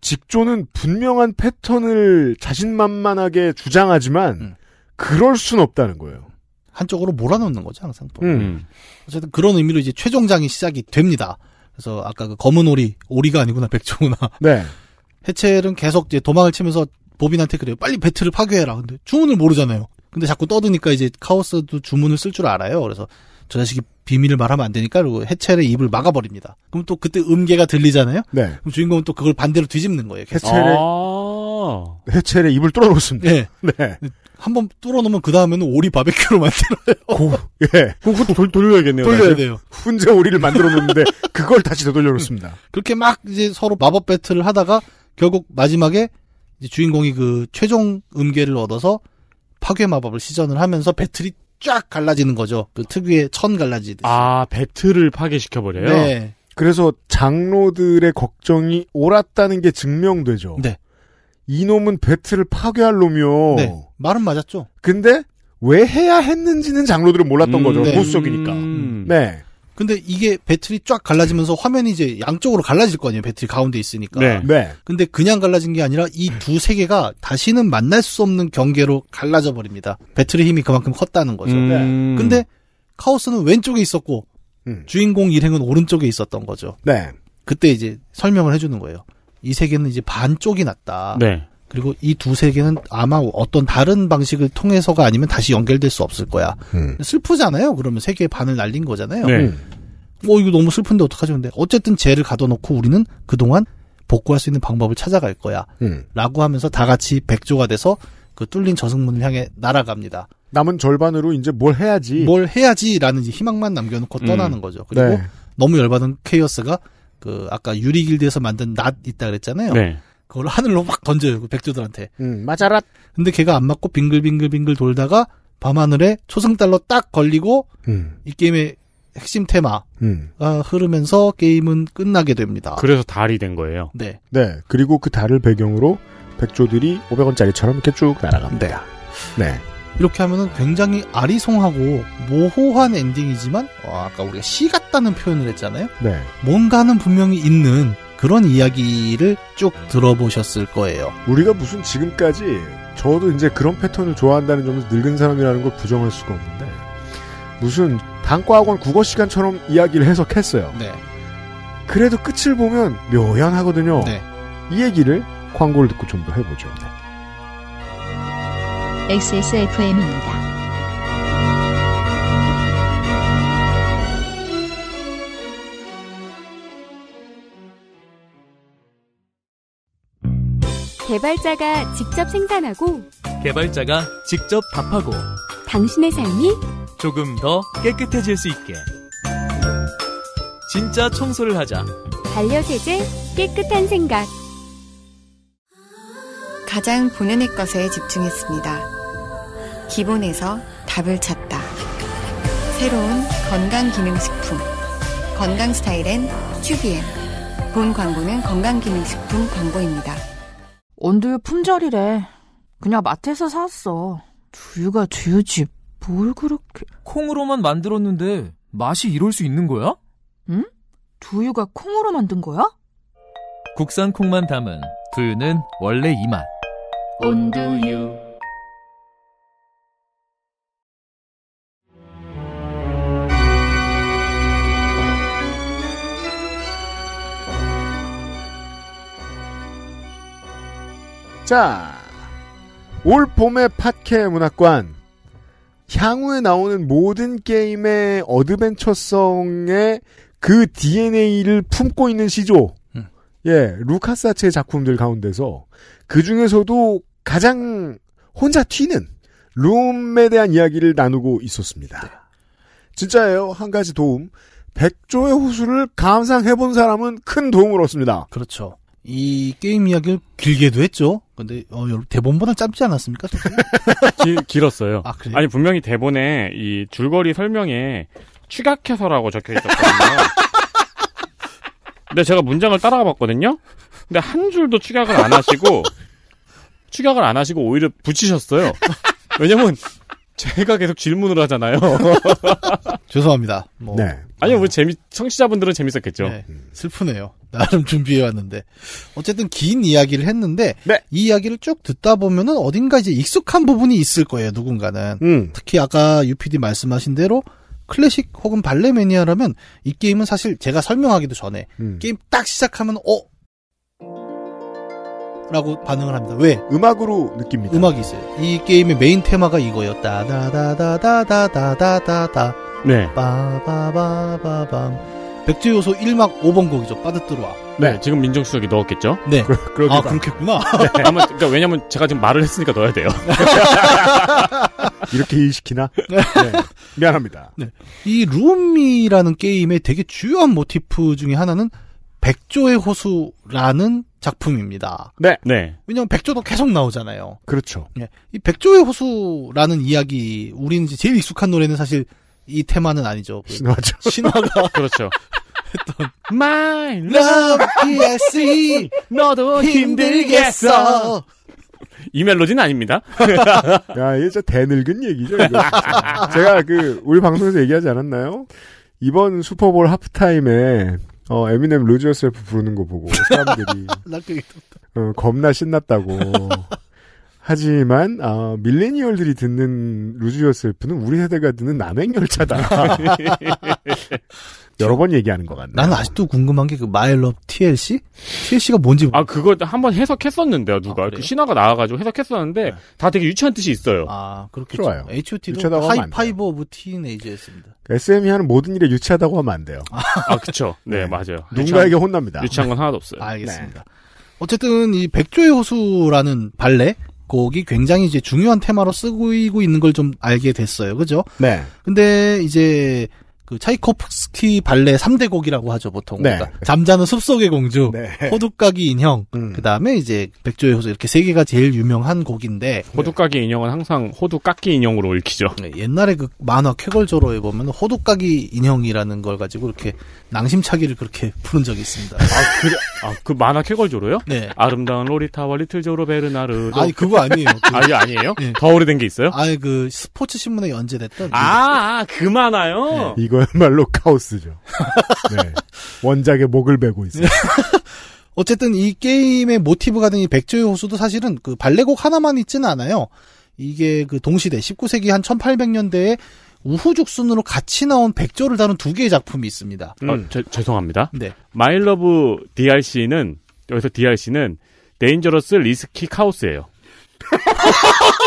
직조는 분명한 패턴을 자신만만하게 주장하지만 음. 그럴 순 없다는 거예요. 한쪽으로 몰아넣는 거죠 항상. 음. 어쨌든 그런 의미로 이제 최종장이 시작이 됩니다. 그래서 아까 그 검은 오리 오리가 아니구나 백종우나. 네. 해첼은 계속 이제 도망을 치면서 보빈한테 그래요. 빨리 배틀을 파괴해라. 근데 주문을 모르잖아요. 근데 자꾸 떠드니까 이제 카오스도 주문을 쓸 줄 알아요. 그래서 저 자식이 비밀을 말하면 안 되니까 해체의 입을 막아버립니다. 그럼 또 그때 음계가 들리잖아요. 네. 그럼 주인공은 또 그걸 반대로 뒤집는 거예요. 해체의 아~ 해체의 입을 뚫어놓습니다. 네. 네. 한 번 뚫어놓으면 그 다음에는 오리 바베큐로 만들어요. 고, 예. 그것도 돌, 돌려야겠네요. 돌려야 다시. 돼요. 훈제 오리를 만들어 놓는데 그걸 다시 되돌려 놓습니다. 그렇게 막 이제 서로 마법 배틀을 하다가 결국 마지막에 주인공이 그 최종 음계를 얻어서 파괴 마법을 시전을 하면서 배틀이 쫙 갈라지는 거죠. 그 특유의 천 갈라지듯. 이 아, 배틀을 파괴시켜버려요? 네. 그래서 장로들의 걱정이 옳았다는 게 증명되죠. 네. 이놈은 배틀을 파괴할 놈이요. 네. 말은 맞았죠. 근데 왜 해야 했는지는 장로들은 몰랐던 음, 거죠. 네. 보수적이니까. 음. 네. 근데 이게 배틀이 쫙 갈라지면서 화면이 이제 양쪽으로 갈라질 거 아니에요. 배틀이 가운데 있으니까. 네. 네. 근데 그냥 갈라진 게 아니라 이 두 세계가 다시는 만날 수 없는 경계로 갈라져 버립니다. 배틀의 힘이 그만큼 컸다는 거죠. 음... 네. 근데 카오스는 왼쪽에 있었고 음. 주인공 일행은 오른쪽에 있었던 거죠. 네. 그때 이제 설명을 해주는 거예요. 이 세계는 이제 반쪽이 났다. 네. 그리고 이 두 세계는 아마 어떤 다른 방식을 통해서가 아니면 다시 연결될 수 없을 거야. 음. 슬프잖아요. 그러면 세계의 반을 날린 거잖아요. 네. 음. 어, 이거 너무 슬픈데 어떡하지? 근데 어쨌든 죄를 가둬놓고 우리는 그동안 복구할 수 있는 방법을 찾아갈 거야. 음. 라고 하면서 다 같이 백조가 돼서 그 뚫린 저승문을 향해 날아갑니다. 남은 절반으로 이제 뭘 해야지. 뭘 해야지라는 희망만 남겨놓고 음. 떠나는 거죠. 그리고 네. 너무 열받은 케이어스가 그 아까 유리길드에서 만든 낫 있다 그랬잖아요. 네. 그걸 하늘로 막 던져요 그 백조들한테. 음 맞아라. 근데 걔가 안 맞고 빙글빙글빙글 돌다가 밤하늘에 초승달로 딱 걸리고 음. 이 게임의 핵심 테마가 음. 흐르면서 게임은 끝나게 됩니다. 그래서 달이 된 거예요. 네. 네. 그리고 그 달을 배경으로 백조들이 500원짜리처럼 이렇게 쭉 날아갑니다. 네. 네. 이렇게 하면은 굉장히 아리송하고 모호한 엔딩이지만 와, 아까 우리가 시 같다는 표현을 했잖아요. 네. 뭔가는 분명히 있는 그런 이야기를 쭉 들어보셨을 거예요. 우리가 무슨 지금까지 저도 이제 그런 패턴을 좋아한다는 점에서 늙은 사람이라는 걸 부정할 수가 없는데 무슨 단과학원 국어 시간처럼 이야기를 해석했어요. 네. 그래도 끝을 보면 묘연하거든요. 네. 이 얘기를 광고를 듣고 좀 더 해보죠. XSFM입니다. 개발자가 직접 생산하고 개발자가 직접 답하고 당신의 삶이 조금 더 깨끗해질 수 있게 진짜 청소를 하자 반려세제 깨끗한 생각 가장 본연의 것에 집중했습니다. 기본에서 답을 찾다. 새로운 건강기능식품 건강스타일엔 튜비엔 본 광고는 건강기능식품 광고입니다. 원두유 품절이래. 그냥 마트에서 샀어. 두유가 두유지. 뭘 그렇게... 콩으로만 만들었는데 맛이 이럴 수 있는 거야? 응? 두유가 콩으로 만든 거야? 국산 콩만 담은 두유는 원래 이 맛. 온두유. 자, 올 봄의 팟캐 문학관. 향후에 나오는 모든 게임의 어드벤처성의 그 DNA를 품고 있는 시조. 음. 예, 루카사체 작품들 가운데서 그 중에서도 가장 혼자 튀는 룸에 대한 이야기를 나누고 있었습니다. 네. 진짜예요. 한 가지 도움. 백조의 호수를 감상해본 사람은 큰 도움을 얻습니다. 그렇죠. 이 게임 이야기를 길게도 했죠. 근데 어, 대본보다 짧지 않았습니까? 기, 길었어요. 아, 그래요? 아니 분명히 대본에 이 줄거리 설명에 추각해서라고 적혀 있었거든요. 근데 제가 문장을 따라가 봤거든요. 근데 한 줄도 추격을 안 하시고 추격을 안 하시고 오히려 붙이셨어요. 왜냐면 제가 계속 질문을 하잖아요. 죄송합니다. 뭐 네. 아니요, 뭐 재미 청취자분들은 재밌었겠죠. 네, 슬프네요. 나름 준비해 왔는데 어쨌든 긴 이야기를 했는데 네. 이 이야기를 쭉 듣다 보면은 어딘가 이제 익숙한 부분이 있을 거예요. 누군가는 음. 특히 아까 UPD 말씀하신 대로 클래식 혹은 발레 매니아라면 이 게임은 사실 제가 설명하기도 전에 음. 게임 딱 시작하면 어 라고 반응을 합니다. 왜? 음악으로 느낍니다. 음악이 있어요. 이 게임의 메인 테마가 이거였다. 다다다다다다다다다. 네. 빠바바바밤. 백제 요소 1막 5번 곡이죠. 빠듯들어와. 네, 지금 민정수석이 넣었겠죠? 네. 그, 아, 그렇겠구나. 네, 아마, 그니까 왜냐면 제가 지금 말을 했으니까 넣어야 돼요. 이렇게 일시키나? 네. 네. 미안합니다. 네. 이 룸이라는 게임의 되게 주요한 모티프 중에 하나는 백조의 호수라는 작품입니다. 네. 네. 왜냐면 백조도 계속 나오잖아요. 그렇죠. 예. 이 백조의 호수라는 이야기, 우리는 제일 익숙한 노래는 사실 이 테마는 아니죠. 그 신화죠. 신화가. 그렇죠. 했던 My love PSC 너도 힘들겠어 이 멜로디는 아닙니다. 야, 이게 대늙은 얘기죠. 이거. 제가 그 우리 방송에서 얘기하지 않았나요? 이번 슈퍼볼 하프타임에 어, 에미넴 루즈 요셀프 부르는 거 보고 사람들이 어, 겁나 신났다고. 하지만 어, 밀레니얼들이 듣는 루즈 요셀프는 우리 세대가 듣는 남행열차다. 그렇죠. 여러 번 얘기하는 것 같네요. 나는 아직도 궁금한 게 그 마일럽 TLC? TLC가 뭔지 아 그걸 한 번 해석했었는데요 누가 아, 그 신화가 나와가지고 해석했었는데 네. 다 되게 유치한 뜻이 있어요. 아 그렇게 좋아요. H.O.T도 하이파이브 오브 티네이저였습니다. SM이 하는 모든 일에 유치하다고 하면 안 돼요. 아, 아 그쵸. 네, 네. 맞아요. 누군가에게 혼납니다. 유치한 건 네. 하나도 없어요. 알겠습니다. 네. 어쨌든 이 백조의 호수라는 발레 곡이 굉장히 이제 중요한 테마로 쓰고 있는 걸 좀 알게 됐어요. 그죠? 네. 근데 이제 그 차이코프스키 발레 3대 곡이라고 하죠 보통. 네. 그러니까 잠자는 숲속의 공주, 네. 호두까기 인형, 음. 그 다음에 이제 백조의 호수 이렇게 세 개가 제일 유명한 곡인데. 호두까기 인형은 항상 호두깎기 인형으로 읽히죠. 네, 옛날에 그 만화 쾌걸조로에 보면 호두까기 인형이라는 걸 가지고 이렇게 낭심차기를 그렇게 푸는 적이 있습니다. 아, 그 아, 그 만화 쾌걸조로요? 네. 아름다운 로리타와 리틀 조로 베르나르. 아니 그거 아니에요. 그, 아니 아니에요? 네. 더 오래된 게 있어요? 아니 그 스포츠 신문에 연재됐던. 아, 그, 아, 그 만화요. 네. 이거야말로 카오스죠. 네. 원작의 목을 베고 있어요. 어쨌든 이 게임의 모티브가 된 이 백조의 호수도 사실은 그 발레곡 하나만 있지는 않아요. 이게 그 동시대 19세기 한 1800년대에 우후죽순으로 같이 나온 백조를 다룬 두 개의 작품이 있습니다. 음. 어, 제, 죄송합니다. 네. 마일러브 DRC는 여기서 DRC는 데인저러스 리스키 카오스예요.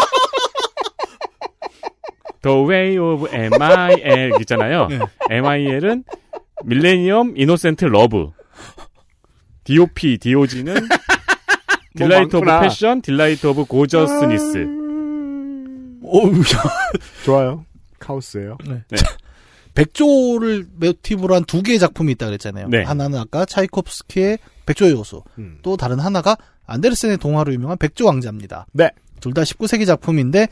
The Way of M.I.L. 있잖아요. 네. M.I.L은 밀레니엄 이노센트 러브. D.O.P. D.O.G는 딜라이트 오브 패션, 딜라이트 오브 고저스니스. 오우, 좋아요. 카오스예요. 네. 네. 백조를 모티브로 한 두 개의 작품이 있다 그랬잖아요. 네. 하나는 아까 차이콥스키의 백조 의 요소, 음. 또 다른 하나가 안데르센의 동화로 유명한 백조 왕자입니다. 네. 둘 다 19세기 작품인데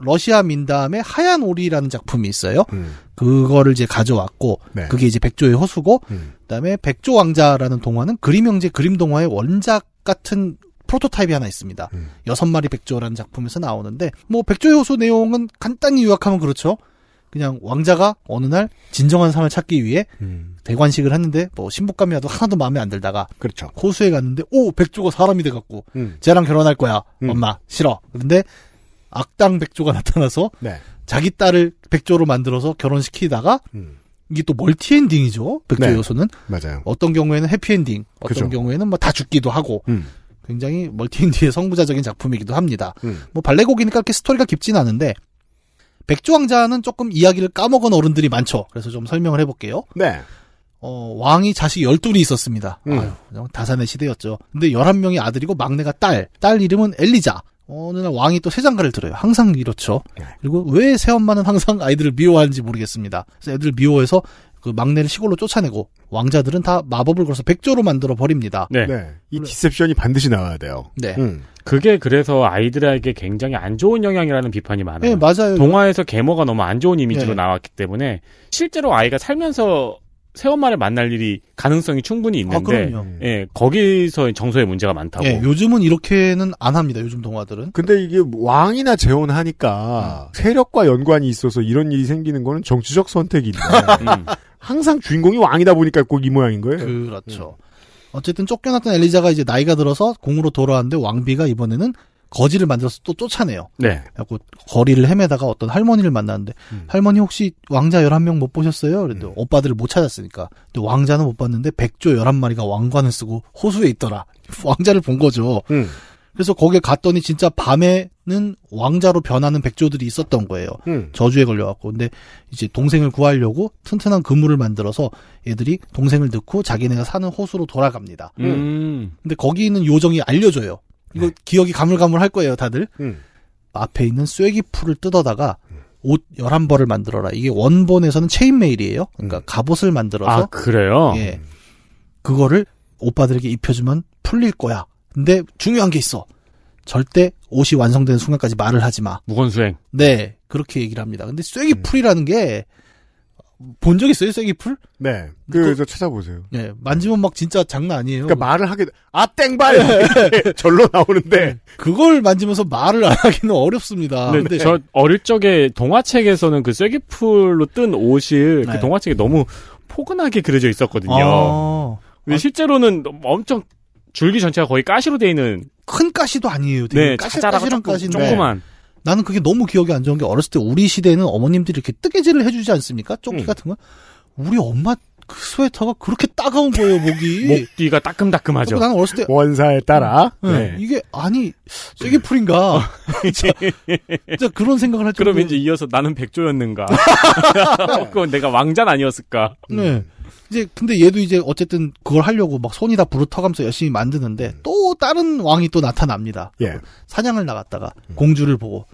러시아 민담의 하얀 오리라는 작품이 있어요. 음. 그거를 이제 가져왔고 네. 그게 이제 백조의 호수고 음. 그다음에 백조 왕자라는 동화는 그림 형제 그림 동화의 원작 같은 프로토타입이 하나 있습니다. 음. 여섯 마리 백조라는 작품에서 나오는데 뭐 백조의 호수 내용은 간단히 요약하면 그렇죠. 그냥 왕자가 어느 날 진정한 삶을 찾기 위해 음. 대관식을 했는데 뭐 신부감이라도 하나도 마음에 안 들다가 그렇죠. 호수에 갔는데 오 백조가 사람이 돼갖고 음. 쟤랑 결혼할 거야 음. 엄마 싫어 그런데 악당 백조가 나타나서 네. 자기 딸을 백조로 만들어서 결혼시키다가 음. 이게 또 멀티엔딩이죠. 백조 네. 요소는 맞아요. 어떤 경우에는 해피엔딩, 어떤 그죠. 경우에는 뭐 다 죽기도 하고 음. 굉장히 멀티엔딩의 성부자적인 작품이기도 합니다. 음. 뭐 발레곡이니까 이렇게 스토리가 깊진 않은데 백조 왕자는 조금 이야기를 까먹은 어른들이 많죠. 그래서 좀 설명을 해볼게요. 네. 어, 왕이 자식 열둘이 있었습니다. 음. 아유, 다산의 시대였죠. 근데 열한 명이 아들이고 막내가 딸. 딸 이름은 엘리자. 어느 날 왕이 또새 장가를 들어요. 항상 이렇죠. 예. 그리고 왜 새엄마는 항상 아이들을 미워하는지 모르겠습니다. 그래서 애들을 미워해서 그 막내를 시골로 쫓아내고 왕자들은 다 마법을 걸어서 백조로 만들어 버립니다. 네. 네. 이 디셉션이 반드시 나와야 돼요. 네. 음. 그게 그래서 아이들에게 굉장히 안 좋은 영향이라는 비판이 많아요. 네, 맞아요. 동화에서 계모가 너무 안 좋은 이미지로 네. 나왔기 때문에 실제로 아이가 살면서 새엄마를 만날 일이 가능성이 충분히 아, 있는데 아, 예, 거기서 정서의 문제가 많다고. 예, 요즘은 이렇게는 안 합니다. 요즘 동화들은. 근데 이게 왕이나 재혼하니까 음. 세력과 연관이 있어서 이런 일이 생기는 거는 정치적 선택인데 음. 항상 주인공이 왕이다 보니까 꼭 이 모양인 거예요. 그렇죠. 음. 어쨌든 쫓겨났던 엘리자가 이제 나이가 들어서 공으로 돌아왔는데 왕비가 이번에는 거지를 만들어서 또 쫓아내요. 네. 그래갖고 거리를 헤매다가 어떤 할머니를 만났는데 음. 할머니 혹시 왕자 11명 못 보셨어요? 그래도 음. 오빠들을 못 찾았으니까. 근데 왕자는 못 봤는데 백조 11마리가 왕관을 쓰고 호수에 있더라. 왕자를 본 거죠. 음. 그래서 거기에 갔더니 진짜 밤에는 왕자로 변하는 백조들이 있었던 거예요. 음. 저주에 걸려갖고. 근데 이제 동생을 구하려고 튼튼한 그물을 만들어서 얘들이 동생을 넣고 자기네가 사는 호수로 돌아갑니다. 음. 근데 거기 있는 요정이 알려줘요. 이거 네. 기억이 가물가물할 거예요, 다들. 음. 앞에 있는 쐐기 풀을 뜯어다가 옷1 1 벌을 만들어라. 이게 원본에서는 체인메일이에요. 그러니까 음. 갑옷을 만들어서 아, 그래요? 예. 그거를 오빠들에게 입혀주면 풀릴 거야. 근데 중요한 게 있어. 절대 옷이 완성되는 순간까지 말을 하지 마. 무건수행. 네. 그렇게 얘기를 합니다. 근데 쐐기풀이라는 음. 게 본적 있어요, 쐐기풀? 네. 그, 저 찾아보세요. 예, 만지면 막 진짜 장난 아니에요. 그러니까 말을 하게, 아, 땡발! 예. 절로 나오는데. 예. 그걸 만지면서 말을 안 하기는 어렵습니다. 네, 근데 저 어릴 적에 동화책에서는 그 쐐기풀로 뜬 옷이 그 네. 그 동화책에 너무 포근하게 그려져 있었거든요. 아. 근데 실제로는 엄청 줄기 전체가 거의 가시로 돼 있는. 큰 가시도 아니에요. 되게 네, 가시, 가시랑 가시인데. 조그만. 네. 나는 그게 너무 기억이 안 좋은 게 어렸을 때 우리 시대에는 어머님들이 이렇게 뜨개질을 해주지 않습니까? 조끼 음. 같은 거. 우리 엄마 그 스웨터가 그렇게 따가운 거예요, 목이. 목뒤가 따끔따끔하죠. 나는 어렸을 때 원사에 따라 음. 네. 네. 이게 아니 쇠기 풀인가? 어, 진짜, 그런 생각을 할 정도. 그럼 이제 이어서 나는 백조였는가? 어, 그건 내가 왕자 아니었을까? 네. 음. 이제 근데 얘도 이제 어쨌든 그걸 하려고 막 손이 다 부르터가면서 열심히 만드는데 음. 또 다른 왕이 또 나타납니다. 예. 사냥을 나갔다가 음. 공주를 보고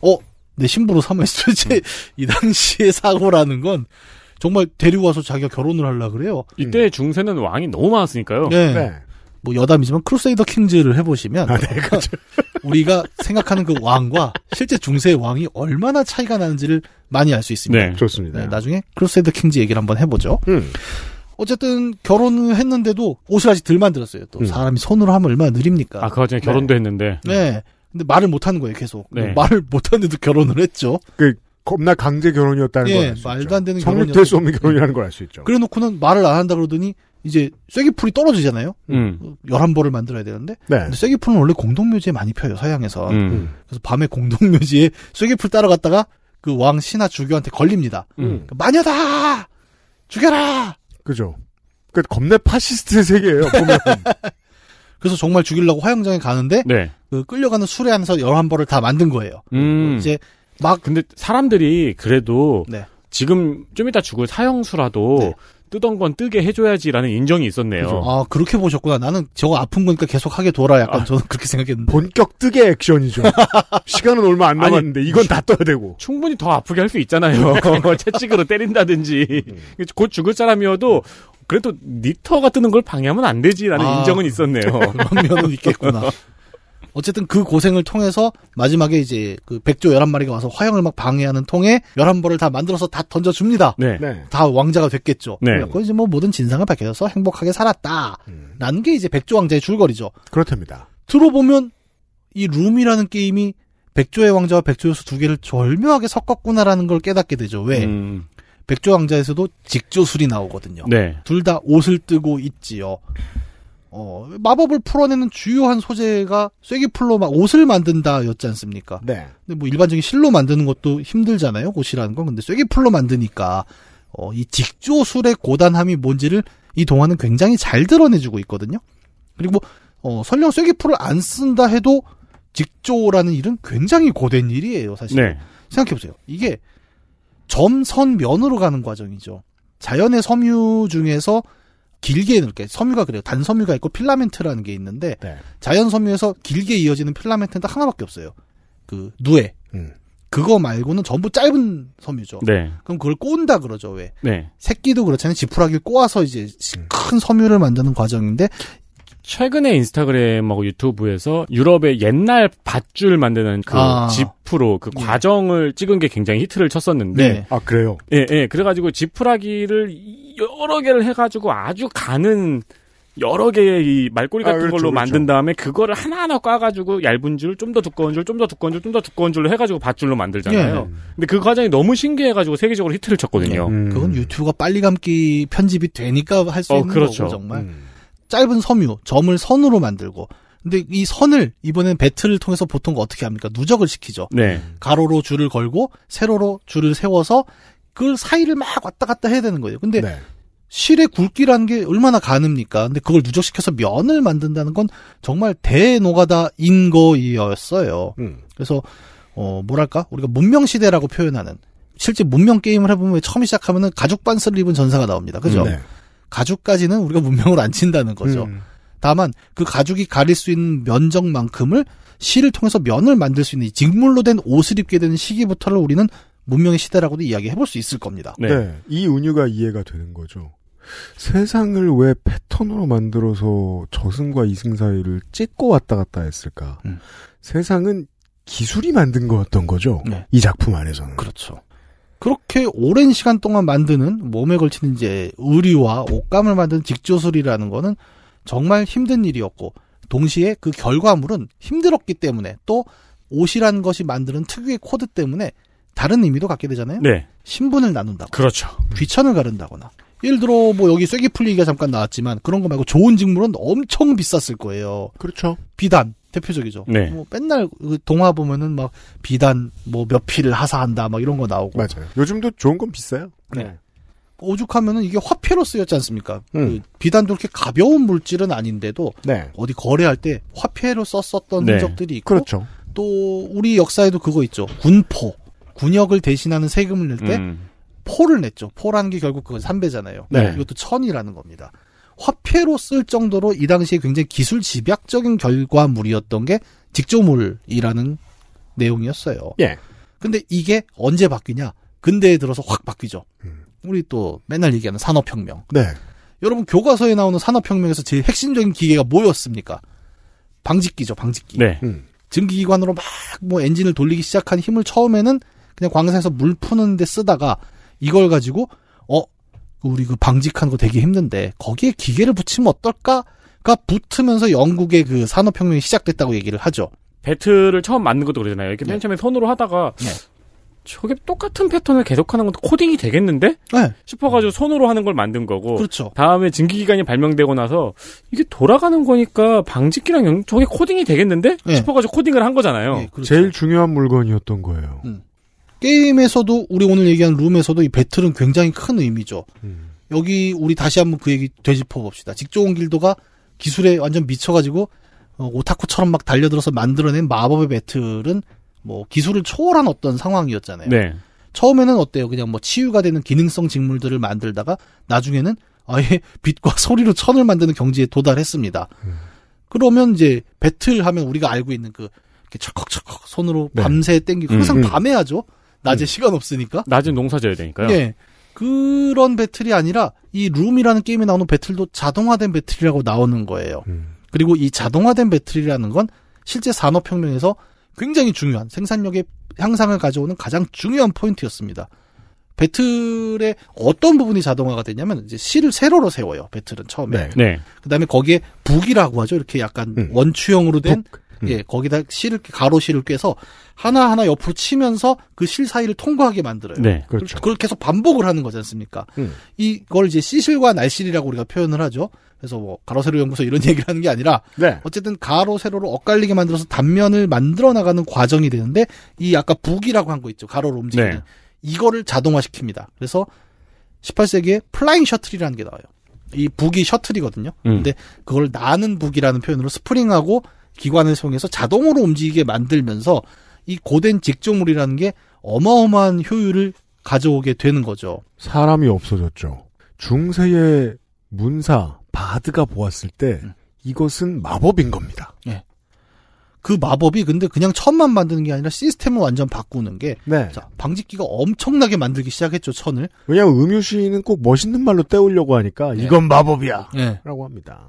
어내 신부로 삼아있어. 이제 음. 이 당시의 사고라는 건 정말 데리고 와서 자기가 결혼을 하려 그래요. 이때 중세는 왕이 너무 많았으니까요. 네. 네. 뭐 여담이지만 크루세이더 킹즈를 해보시면 아, 네, 그러니까 그렇죠. 우리가 생각하는 그 왕과 실제 중세의 왕이 얼마나 차이가 나는지를 많이 알 수 있습니다. 네, 좋습니다. 네, 나중에 크루세이더 킹즈 얘기를 한번 해보죠. 음. 어쨌든 결혼을 했는데도 옷을 아직 덜 만들었어요. 또 음. 사람이 손으로 하면 얼마나 느립니까? 아, 그 와중에 네. 결혼도 네. 했는데. 네. 근데 말을 못 하는 거예요, 계속. 네. 말을 못 하는데도 결혼을 했죠. 그 겁나 강제 결혼이었다는 예, 네, 알수 말도 안 되는 결혼이 성립될 수 없는 네. 결혼이라는 걸 알 수 있죠. 그래 놓고는 말을 안 한다 그러더니 이제 쐐기풀이 떨어지잖아요. 음. 11벌을 만들어야 되는데 네. 근데 쐐기풀은 원래 공동묘지에 많이 펴요. 서양에서. 음. 음. 그래서 밤에 공동묘지에 쐐기풀 따라갔다가 그왕 신하 주교한테 걸립니다. 음. 음. 그러니까 마녀다! 죽여라! 그죠. 그 겁내 파시스트 세계예요. 보면. 그래서 정말 죽이려고 화영장에 가는데 네. 그 끌려가는 술에 안에서 11벌을 다 만든 거예요. 음. 이제 막 근데 사람들이 그래도 네. 지금 좀 이따 죽을 사형수라도 네. 뜨던 건 뜨게 해줘야지라는 인정이 있었네요. 그죠. 아 그렇게 보셨구나. 나는 저거 아픈 거니까 계속 하게 돌아. 약간 아, 저는 그렇게 생각했는데. 본격 뜨게 액션이죠. 시간은 얼마 안 남았는데 아니, 이건 다 떠야 되고. 충분히 더 아프게 할 수 있잖아요. 뭐 채찍으로 때린다든지 음. 곧 죽을 사람이어도 그래도 니터가 뜨는 걸 방해하면 안 되지라는 아, 인정은 있었네요. 그런 면은 있겠구나. 어쨌든 그 고생을 통해서 마지막에 이제 그 백조 열한 마리가 와서 화형을막 방해하는 통에 열한 벌을 다 만들어서 다 던져줍니다. 네. 네. 다 왕자가 됐겠죠. 네. 그래서 이제 뭐 모든 진상을 밝혀서 행복하게 살았다. 음. 라는 게 이제 백조 왕자의 줄거리죠. 그렇답니다. 들어보면 이 룸이라는 게임이 백조의 왕자와 백조요소 두 개를 절묘하게 섞었구나라는 걸 깨닫게 되죠. 왜? 음. 백조 왕자에서도 직조술이 나오거든요. 네. 둘 다 옷을 뜨고 있지요. 어, 마법을 풀어내는 주요한 소재가 쐐기풀로 막 옷을 만든다였지 않습니까? 네. 근데 뭐 일반적인 실로 만드는 것도 힘들잖아요, 옷이라는 건. 근데 쐐기풀로 만드니까, 어, 이 직조술의 고단함이 뭔지를 이 동화는 굉장히 잘 드러내주고 있거든요? 그리고, 어, 설령 쐐기풀을 안 쓴다 해도 직조라는 일은 굉장히 고된 일이에요, 사실. 네. 생각해보세요. 이게 점선 면으로 가는 과정이죠. 자연의 섬유 중에서 길게 이렇게 섬유가 그래요. 단섬유가 있고 필라멘트라는 게 있는데 네. 자연 섬유에서 길게 이어지는 필라멘트는 딱 하나밖에 없어요. 그 누에. 음. 그거 말고는 전부 짧은 섬유죠. 네. 그럼 그걸 꼬운다 그러죠, 왜? 네. 새끼도 그렇잖아요. 지푸라기를 꼬아서 이제 음. 큰 섬유를 만드는 과정인데 최근에 인스타그램하고 유튜브에서 유럽의 옛날 밧줄 만드는 그 아. 지프로 그 네. 과정을 찍은 게 굉장히 히트를 쳤었는데 네. 아 그래요? 예, 예. 그래가지고 지푸라기를 여러 개를 해가지고 아주 가는 여러 개의 이 말꼬리 아, 같은 아, 그렇죠, 걸로 그렇죠. 만든 다음에 그거를 하나하나 꽈가지고 얇은 줄, 좀 더 두꺼운 줄, 좀 더 두꺼운 줄, 좀 더 두꺼운 줄로 해가지고 밧줄로 만들잖아요. 예. 근데 그 과정이 너무 신기해가지고 세계적으로 히트를 쳤거든요. 예. 음. 그건 유튜브가 빨리 감기 편집이 되니까 할수 어, 있는 그렇죠. 거고 정말. 음. 짧은 섬유, 점을 선으로 만들고 근데 이 선을 이번엔 배틀을 통해서 보통 어떻게 합니까? 누적을 시키죠. 네. 가로로 줄을 걸고 세로로 줄을 세워서 그 사이를 막 왔다 갔다 해야 되는 거예요. 근데 네. 실의 굵기라는 게 얼마나 가늠니까 근데 그걸 누적시켜서 면을 만든다는 건 정말 대노가다인 거였어요. 음. 그래서 어 뭐랄까 우리가 문명 시대라고 표현하는 실제 문명 게임을 해보면 처음 시작하면은 가죽 반스를 입은 전사가 나옵니다. 그죠? 음, 네. 가죽까지는 우리가 문명을 안 친다는 거죠. 음. 다만 그 가죽이 가릴 수 있는 면적만큼을 실을 통해서 면을 만들 수 있는 직물로 된 옷을 입게 되는 시기부터를 우리는 문명의 시대라고도 이야기해 볼 수 있을 겁니다. 네. 네. 이 은유가 이해가 되는 거죠. 세상을 왜 패턴으로 만들어서 저승과 이승 사이를 찢고 왔다 갔다 했을까? 음. 세상은 기술이 만든 거였던 거죠. 네. 이 작품 안에서는. 그렇죠. 그렇게 오랜 시간 동안 만드는 몸에 걸치는 이제 의류와 옷감을 만드는 직조술이라는 거는 정말 힘든 일이었고 동시에 그 결과물은 힘들었기 때문에 또 옷이라는 것이 만드는 특유의 코드 때문에 다른 의미도 갖게 되잖아요. 네. 신분을 나눈다고. 그렇죠. 귀천을 가른다거나. 예를 들어 뭐 여기 쐐기 풀리기가 잠깐 나왔지만 그런 거 말고 좋은 직물은 엄청 비쌌을 거예요. 그렇죠. 비단, 대표적이죠. 네. 뭐 맨날 그 동화 보면은 막 비단 뭐몇 피를 하사한다 막 이런 거 나오고. 맞아요. 요즘도 좋은 건 비싸요. 네. 네. 오죽하면은 이게 화폐로 쓰였지 않습니까? 그 음. 그 비단도 그렇게 가벼운 물질은 아닌데도 네. 어디 거래할 때 화폐로 썼었던 네. 흔적들이 있고 그렇죠. 또 우리 역사에도 그거 있죠. 군포. 군역을 대신하는 세금을 낼때 음. 포를 냈죠. 포라는 게 결국 그건 삼배잖아요. 네. 이것도 천이라는 겁니다. 화폐로 쓸 정도로 이 당시에 굉장히 기술 집약적인 결과물이었던 게 직조물이라는 내용이었어요. 예. 근데 이게 언제 바뀌냐? 근대에 들어서 확 바뀌죠. 음. 우리 또 맨날 얘기하는 산업혁명. 네. 여러분 교과서에 나오는 산업혁명에서 제일 핵심적인 기계가 뭐였습니까? 방직기죠, 방직기. 네. 음. 증기기관으로 막 뭐 엔진을 돌리기 시작한 힘을 처음에는 그냥 광산에서 물 푸는 데 쓰다가 이걸 가지고 우리 그 방직한 거 되게 힘든데 거기에 기계를 붙이면 어떨까?가 붙으면서 영국의 그 산업혁명이 시작됐다고 얘기를 하죠. 배트를 처음 만든 것도 그러잖아요. 이렇게 맨 네. 처음에 손으로 하다가 네. 저게 똑같은 패턴을 계속하는 것도 코딩이 되겠는데? 네. 싶어가지고 손으로 하는 걸 만든 거고. 그렇죠. 다음에 증기기관이 발명되고 나서 이게 돌아가는 거니까 방직기랑 영, 저게 코딩이 되겠는데? 네. 싶어가지고 코딩을 한 거잖아요. 네, 그렇죠. 제일 중요한 물건이었던 거예요. 음. 게임에서도 우리 오늘 얘기한 룸에서도 이 배틀은 굉장히 큰 의미죠. 음. 여기 우리 다시 한번 그 얘기 되짚어 봅시다. 직종원 길도가 기술에 완전 미쳐가지고 어, 오타쿠처럼 막 달려들어서 만들어낸 마법의 배틀은 뭐 기술을 초월한 어떤 상황이었잖아요. 네. 처음에는 어때요? 그냥 뭐 치유가 되는 기능성 직물들을 만들다가 나중에는 아예 빛과 소리로 천을 만드는 경지에 도달했습니다. 음. 그러면 이제 배틀 하면 우리가 알고 있는 그 이렇게 철컥철컥 손으로 네. 밤새 네. 땡기고 음, 항상 음, 음. 밤에 하죠. 낮에 음. 시간 없으니까. 낮에 농사 져야 되니까요. 예. 그런 배틀이 아니라 이 룸이라는 게임에 나오는 배틀도 자동화된 배틀이라고 나오는 거예요. 음. 그리고 이 자동화된 배틀이라는 건 실제 산업혁명에서 굉장히 중요한 생산력의 향상을 가져오는 가장 중요한 포인트였습니다. 배틀의 어떤 부분이 자동화가 되냐면 이제 실을 세로로 세워요. 배틀은 처음에. 네. 네. 그다음에 거기에 북이라고 하죠. 이렇게 약간 음. 원추형으로 된 북. 음. 예, 거기다 실을 가로 실을 꿰서 하나 하나 옆으로 치면서 그 실 사이를 통과하게 만들어요. 네, 그렇죠. 그걸 계속 반복을 하는 거지 않습니까? 음. 이걸 이제 시실과 날실이라고 우리가 표현을 하죠. 그래서 뭐 가로 세로 연구소 이런 얘기를 하는 게 아니라 네. 어쨌든 가로 세로로 엇갈리게 만들어서 단면을 만들어 나가는 과정이 되는데 이 아까 북이라고 한 거 있죠. 가로로 움직이는 네. 이거를 자동화시킵니다. 그래서 18세기에 플라잉 셔틀이라는 게 나와요. 이 북이 셔틀이거든요. 음. 근데 그걸 나는 북이라는 표현으로 스프링하고 기관을 통해서 자동으로 움직이게 만들면서 이 고된 직조물이라는 게 어마어마한 효율을 가져오게 되는 거죠. 사람이 없어졌죠. 중세의 문사 바드가 보았을 때 음. 이것은 마법인 겁니다. 네. 그 마법이 근데 그냥 천만 만드는 게 아니라 시스템을 완전 바꾸는 게 네. 자, 방직기가 엄청나게 만들기 시작했죠 천을 왜냐하면 음유시인은꼭 멋있는 말로 때우려고 하니까 네. 이건 마법이야 네. 라고 합니다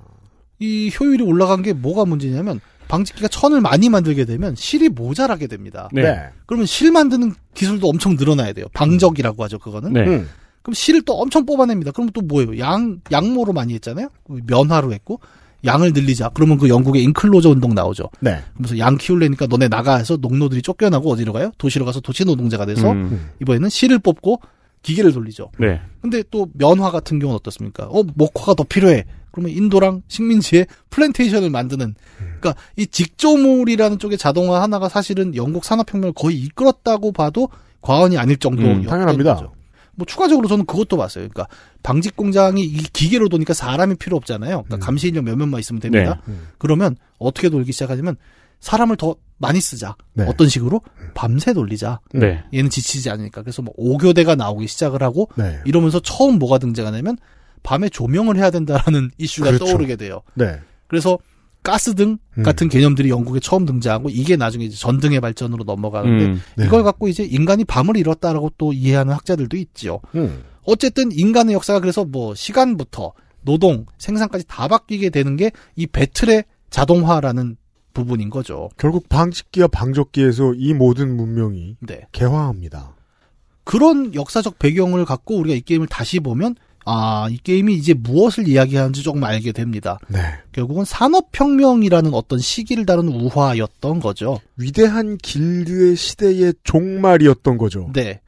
이 효율이 올라간 게 뭐가 문제냐면 방직기가 천을 많이 만들게 되면 실이 모자라게 됩니다. 네. 네. 그러면 실 만드는 기술도 엄청 늘어나야 돼요. 방적이라고 하죠, 그거는. 네. 음. 그럼 실을 또 엄청 뽑아냅니다. 그러면또 뭐예요? 양, 양모로 많이 했잖아요? 면화로 했고, 양을 늘리자. 그러면 그 영국의 인클로저 운동 나오죠. 네. 그래서 양 키울래니까 너네 나가서 농노들이 쫓겨나고 어디로 가요? 도시로 가서 도시 노동자가 돼서 음. 음. 이번에는 실을 뽑고 기계를 돌리죠. 네. 근데 또 면화 같은 경우는 어떻습니까? 어, 목화가 더 필요해. 그러면 인도랑 식민지에 플랜테이션을 만드는 그러니까 이 직조물이라는 쪽의 자동화 하나가 사실은 영국 산업혁명을 거의 이끌었다고 봐도 과언이 아닐 정도였죠. 음, 당연합니다. 거죠. 뭐 추가적으로 저는 그것도 봤어요. 그러니까 방직 공장이 이 기계로 도니까 사람이 필요 없잖아요. 그러니까 음. 감시 인력 몇명만 있으면 됩니다. 네. 그러면 어떻게 돌기 시작하냐면 사람을 더 많이 쓰자. 네. 어떤 식으로? 밤새 돌리자. 네. 얘는 지치지 않으니까. 그래서 뭐 5교대가 나오기 시작을 하고 네. 이러면서 처음 뭐가 등장하냐면 밤에 조명을 해야 된다라는 이슈가 그렇죠. 떠오르게 돼요. 네. 그래서 가스등 음. 같은 음. 개념들이 영국에 처음 등장하고 이게 나중에 이제 전등의 발전으로 넘어가는데 음. 네. 이걸 갖고 이제 인간이 밤을 잃었다라고 또 이해하는 학자들도 있지요. 음. 어쨌든 인간의 역사가 그래서 뭐 시간부터 노동, 생산까지 다 바뀌게 되는 게 이 배틀의 자동화라는 부분인 거죠. 결국 방직기와 방적기에서 이 모든 문명이 네. 개화합니다. 그런 역사적 배경을 갖고 우리가 이 게임을 다시 보면 아, 이 게임이 이제 무엇을 이야기하는지 조금 알게 됩니다. 네. 결국은 산업혁명이라는 어떤 시기를 다룬 우화였던 거죠. 위대한 길드의 시대의 종말이었던 거죠. 네.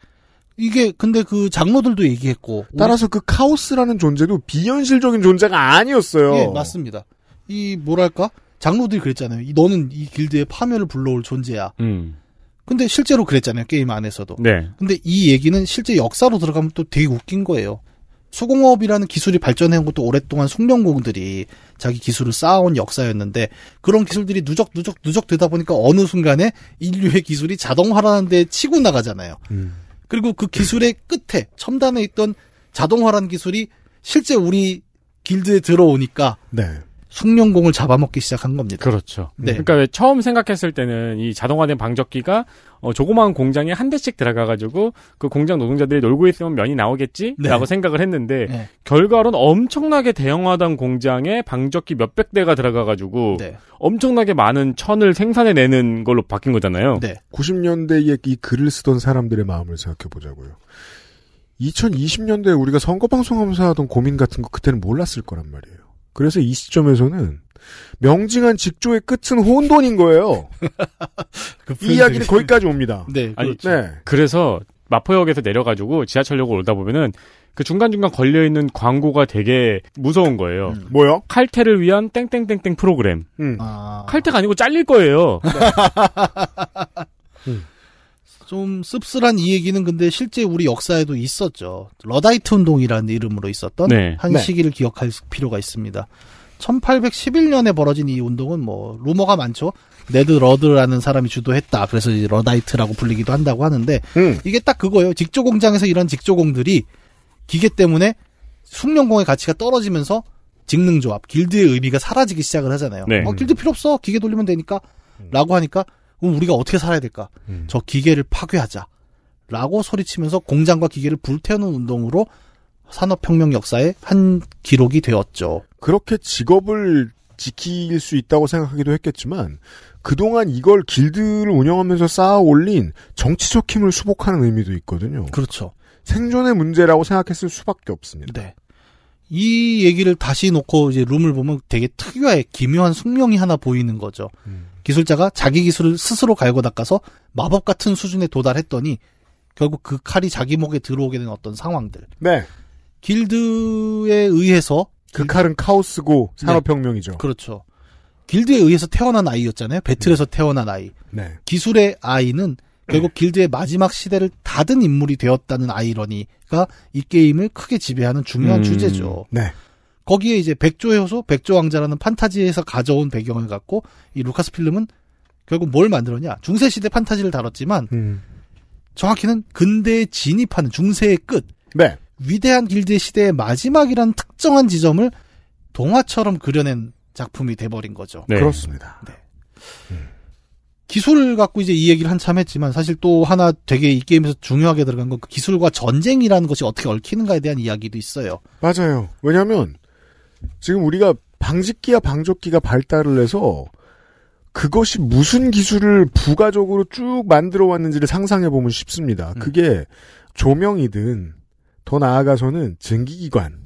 이게 근데 그 장로들도 얘기했고 따라서 그 카오스라는 존재도 비현실적인 존재가 아니었어요. 예, 맞습니다. 이 뭐랄까 장로들이 그랬잖아요. 너는 이 길드의 파멸을 불러올 존재야. 음. 근데 실제로 그랬잖아요. 게임 안에서도. 네. 근데 이 얘기는 실제 역사로 들어가면 또 되게 웃긴 거예요. 수공업이라는 기술이 발전한 것도 오랫동안 숙련공들이 자기 기술을 쌓아온 역사였는데 그런 기술들이 누적 누적 누적 되다 보니까 어느 순간에 인류의 기술이 자동화라는 데 치고 나가잖아요. 음. 그리고 그 기술의 끝에 첨단에 있던 자동화라는 기술이 실제 우리 길드에 들어오니까 네. 숙련공을 잡아먹기 시작한 겁니다. 그렇죠. 네. 그러니까 처음 생각했을 때는 이 자동화된 방적기가 어, 조그마한 공장에 한 대씩 들어가가지고 그 공장 노동자들이 놀고 있으면 면이 나오겠지라고 네. 생각을 했는데 네. 결과론 엄청나게 대형화된 공장에 방적기 몇백 대가 들어가가지고 네. 엄청나게 많은 천을 생산해내는 걸로 바뀐 거잖아요. 90년대에 이 글을 쓰던 사람들의 마음을 생각해보자고요. 2020년대에 우리가 선거 방송하면서 하던 고민 같은 거 그때는 몰랐을 거란 말이에요. 그래서 이 시점에서는 명징한 직조의 끝은 혼돈인 거예요. 그이 이야기는 거기까지 옵니다. 네, 아니, 그렇죠. 네. 그래서 마포역에서 내려가지고 지하철역으로 올다 보면은 그 중간중간 걸려있는 광고가 되게 무서운 거예요. 음. 뭐요? 칼퇴를 위한 땡땡땡땡 프로그램. 음. 아... 칼퇴가 아니고 잘릴 거예요. 음. 좀 씁쓸한 이 얘기는 근데 실제 우리 역사에도 있었죠. 러다이트 운동이라는 이름으로 있었던 네. 한 네. 시기를 기억할 필요가 있습니다. 1811년에 벌어진 이 운동은 뭐 루머가 많죠. 네드 러드라는 사람이 주도했다. 그래서 이제 러다이트라고 불리기도 한다고 하는데 음. 이게 딱 그거예요. 직조 공장에서 이런 직조공들이 기계 때문에 숙련공의 가치가 떨어지면서 직능조합, 길드의 의미가 사라지기 시작을 하잖아요. 네. 어, 길드 필요 없어. 기계 돌리면 되니까. 라고 하니까 그럼 우리가 어떻게 살아야 될까? 음. 저 기계를 파괴하자. 라고 소리치면서 공장과 기계를 불태우는 운동으로 산업혁명 역사의 한 기록이 되었죠. 그렇게 직업을 지킬 수 있다고 생각하기도 했겠지만, 그동안 이걸 길드를 운영하면서 쌓아 올린 정치적 힘을 수복하는 의미도 있거든요. 그렇죠. 생존의 문제라고 생각했을 수밖에 없습니다. 네. 이 얘기를 다시 놓고 이제 룸을 보면 되게 특유의 기묘한 숙명이 하나 보이는 거죠. 음. 기술자가 자기 기술을 스스로 갈고 닦아서 마법 같은 수준에 도달했더니 결국 그 칼이 자기 목에 들어오게 된 어떤 상황들. 네. 길드에 의해서 그길 칼은 카오스고 네. 산업혁명이죠. 네. 그렇죠. 길드에 의해서 태어난 아이였잖아요. 배틀에서 네. 태어난 아이. 네. 기술의 아이는 결국 길드의 마지막 시대를 닫은 인물이 되었다는 아이러니가 이 게임을 크게 지배하는 중요한 음... 주제죠. 네. 거기에 이제 백조의 효소, 백조 왕자라는 판타지에서 가져온 배경을 갖고 이 루카스 필름은 결국 뭘 만들었냐? 중세 시대 판타지를 다뤘지만 음. 정확히는 근대에 진입하는 중세의 끝. 네. 위대한 길드의 시대의 마지막이라는 특정한 지점을 동화처럼 그려낸 작품이 돼버린 거죠. 네. 그렇습니다. 네. 기술을 갖고 이제 이 얘기를 한참 했지만 사실 또 하나 되게 이 게임에서 중요하게 들어간 건 그 기술과 전쟁이라는 것이 어떻게 얽히는가에 대한 이야기도 있어요. 맞아요. 왜냐하면 지금 우리가 방직기와 방조기가 발달을 해서 그것이 무슨 기술을 부가적으로 쭉 만들어 왔는지를 상상해 보면 쉽습니다. 음. 그게 조명이든 더 나아가서는 증기기관.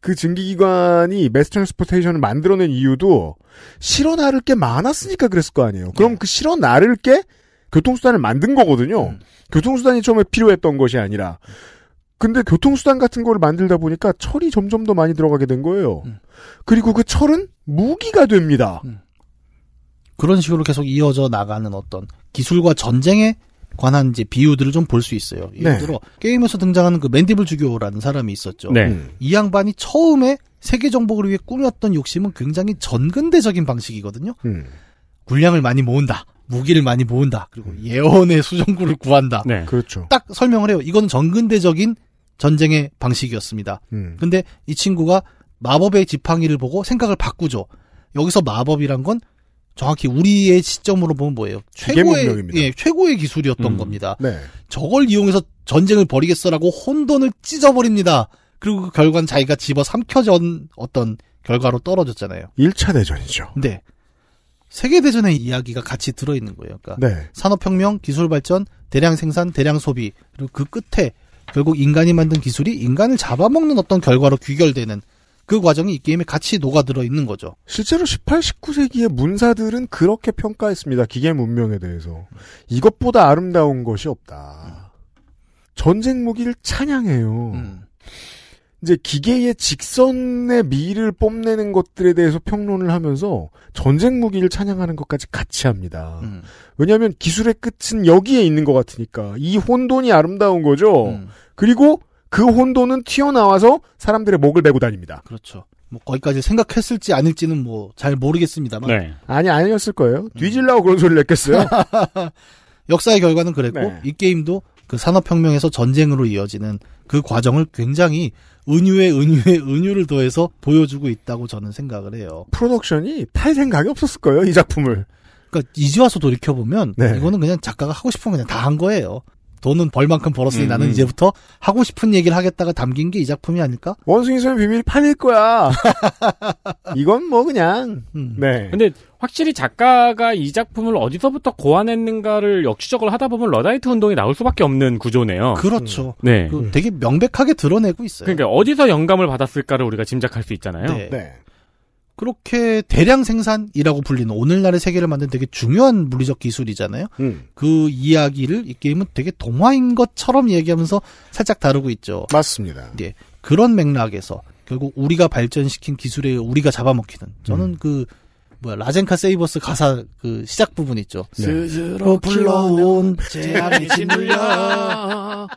그 증기기관이 메스 트랜스포테이션을 만들어낸 이유도 실어 나를 게 많았으니까 그랬을 거 아니에요. 그럼 네. 그 실어 나를 게 교통수단을 만든 거거든요. 음. 교통수단이 처음에 필요했던 것이 아니라 근데 교통수단 같은 걸 만들다 보니까 철이 점점 더 많이 들어가게 된 거예요. 음. 그리고 그 철은 무기가 됩니다. 음. 그런 식으로 계속 이어져 나가는 어떤 기술과 전쟁에 관한 이제 비유들을 좀 볼 수 있어요. 예를 네. 들어 게임에서 등장하는 그 맨디블 주교라는 사람이 있었죠. 네. 음. 이 양반이 처음에 세계 정복을 위해 꾸몄던 욕심은 굉장히 전근대적인 방식이거든요. 음. 군량을 많이 모은다. 무기를 많이 모은다. 그리고 음. 예언의 수정구를 구한다. 네. 그렇죠. 딱 설명을 해요. 이건 전근대적인 전쟁의 방식이었습니다. 음. 근데 이 친구가 마법의 지팡이를 보고 생각을 바꾸죠. 여기서 마법이란 건 정확히 우리의 시점으로 보면 뭐예요? 최고의 예, 최고의 기술이었던 음. 겁니다. 네. 저걸 이용해서 전쟁을 벌이겠어라고 혼돈을 찢어버립니다. 그리고 그 결과는 자기가 집어 삼켜진 어떤 결과로 떨어졌잖아요. 1차 대전이죠. 네. 세계대전의 이야기가 같이 들어있는 거예요. 그러니까 네. 산업혁명, 기술발전, 대량 생산, 대량 소비, 그리고 그 끝에 결국 인간이 만든 기술이 인간을 잡아먹는 어떤 결과로 귀결되는 그 과정이 이 게임에 같이 녹아들어 있는 거죠. 실제로 18, 19세기의 문사들은 그렇게 평가했습니다. 기계 문명에 대해서. 이것보다 아름다운 것이 없다. 전쟁 무기를 찬양해요. 음. 이제 기계의 직선의 미를 뽐내는 것들에 대해서 평론을 하면서 전쟁 무기를 찬양하는 것까지 같이 합니다. 음. 왜냐하면 기술의 끝은 여기에 있는 것 같으니까 이 혼돈이 아름다운 거죠. 음. 그리고 그 혼돈은 튀어나와서 사람들의 목을 메고 다닙니다. 그렇죠. 뭐 거기까지 생각했을지 아닐지는 뭐 잘 모르겠습니다만. 네. 아니 아니었을 거예요. 음. 뒤질라고 음. 그런 소리를 냈겠어요. 역사의 결과는 그랬고 네. 이 게임도 그 산업혁명에서 전쟁으로 이어지는 그 과정을 굉장히 은유에 은유에 은유를 더해서 보여주고 있다고 저는 생각을 해요. 프로덕션이 팔 생각이 없었을 거예요, 이 작품을. 그러니까 이제 와서 돌이켜보면 네. 이거는 그냥 작가가 하고 싶은 그냥 다 한 거예요. 돈은 벌만큼 벌었으니 음. 나는 음. 이제부터 하고 싶은 얘기를 하겠다가 담긴 게 이 작품이 아닐까? 원숭이 소년 비밀판일 거야. 이건 뭐 그냥. 음. 네. 근데 확실히 작가가 이 작품을 어디서부터 고안했는가를 역추적을 하다 보면 러다이트 운동이 나올 수밖에 없는 구조네요. 그렇죠. 음. 네. 그 되게 명백하게 드러내고 있어요. 그러니까 어디서 영감을 받았을까를 우리가 짐작할 수 있잖아요. 네. 네. 그렇게 대량 생산이라고 불리는 오늘날의 세계를 만든 되게 중요한 물리적 기술이잖아요. 음. 그 이야기를 이 게임은 되게 동화인 것처럼 얘기하면서 살짝 다루고 있죠. 맞습니다. 예. 그런 맥락에서 결국 우리가 발전시킨 기술에 우리가 잡아먹히는 저는 음. 그 뭐야 라젠카 세이버스 가사 그 시작 부분 있죠. 네. 스스로 어, 불러온 재앙이 짓눌려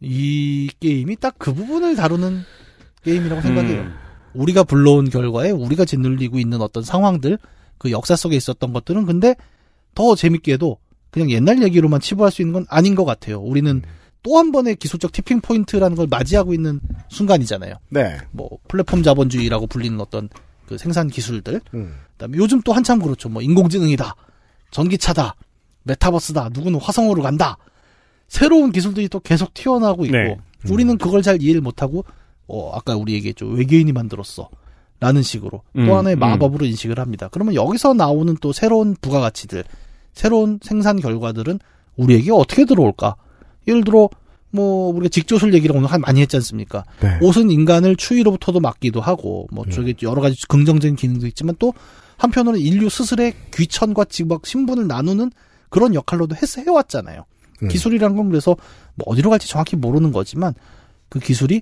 이 게임이 딱 그 부분을 다루는 게임이라고 생각해요. 음. 우리가 불러온 결과에 우리가 짓눌리고 있는 어떤 상황들, 그 역사 속에 있었던 것들은 근데 더 재밌게도 그냥 옛날 얘기로만 치부할 수 있는 건 아닌 것 같아요. 우리는 음. 또한 번의 기술적 티핑 포인트라는 걸 맞이하고 있는 순간이잖아요. 네. 뭐 플랫폼 자본주의라고 불리는 어떤 그 생산 기술들. 음. 그다음에 요즘 또 한참 그렇죠. 뭐 인공지능이다, 전기차다, 메타버스다, 누구는 화성으로 간다. 새로운 기술들이 또 계속 튀어나오고 있고 네. 음. 우리는 그걸 잘 이해를 못하고 어, 아까 우리 에게했 외계인이 만들었어. 라는 식으로 음, 또 하나의 음. 마법으로 음. 인식을 합니다. 그러면 여기서 나오는 또 새로운 부가가치들, 새로운 생산 결과들은 우리에게 어떻게 들어올까? 예를 들어 뭐 우리가 직조술 얘기를 오늘 많이 했지 않습니까? 네. 옷은 인간을 추위로부터도 막기도 하고 뭐 네. 저기 여러 가지 긍정적인 기능도 있지만 또 한편으로는 인류 스스로의 귀천과 지박 신분을 나누는 그런 역할로도 했, 해왔잖아요. 음. 기술이란 건 그래서 뭐 어디로 갈지 정확히 모르는 거지만 그 기술이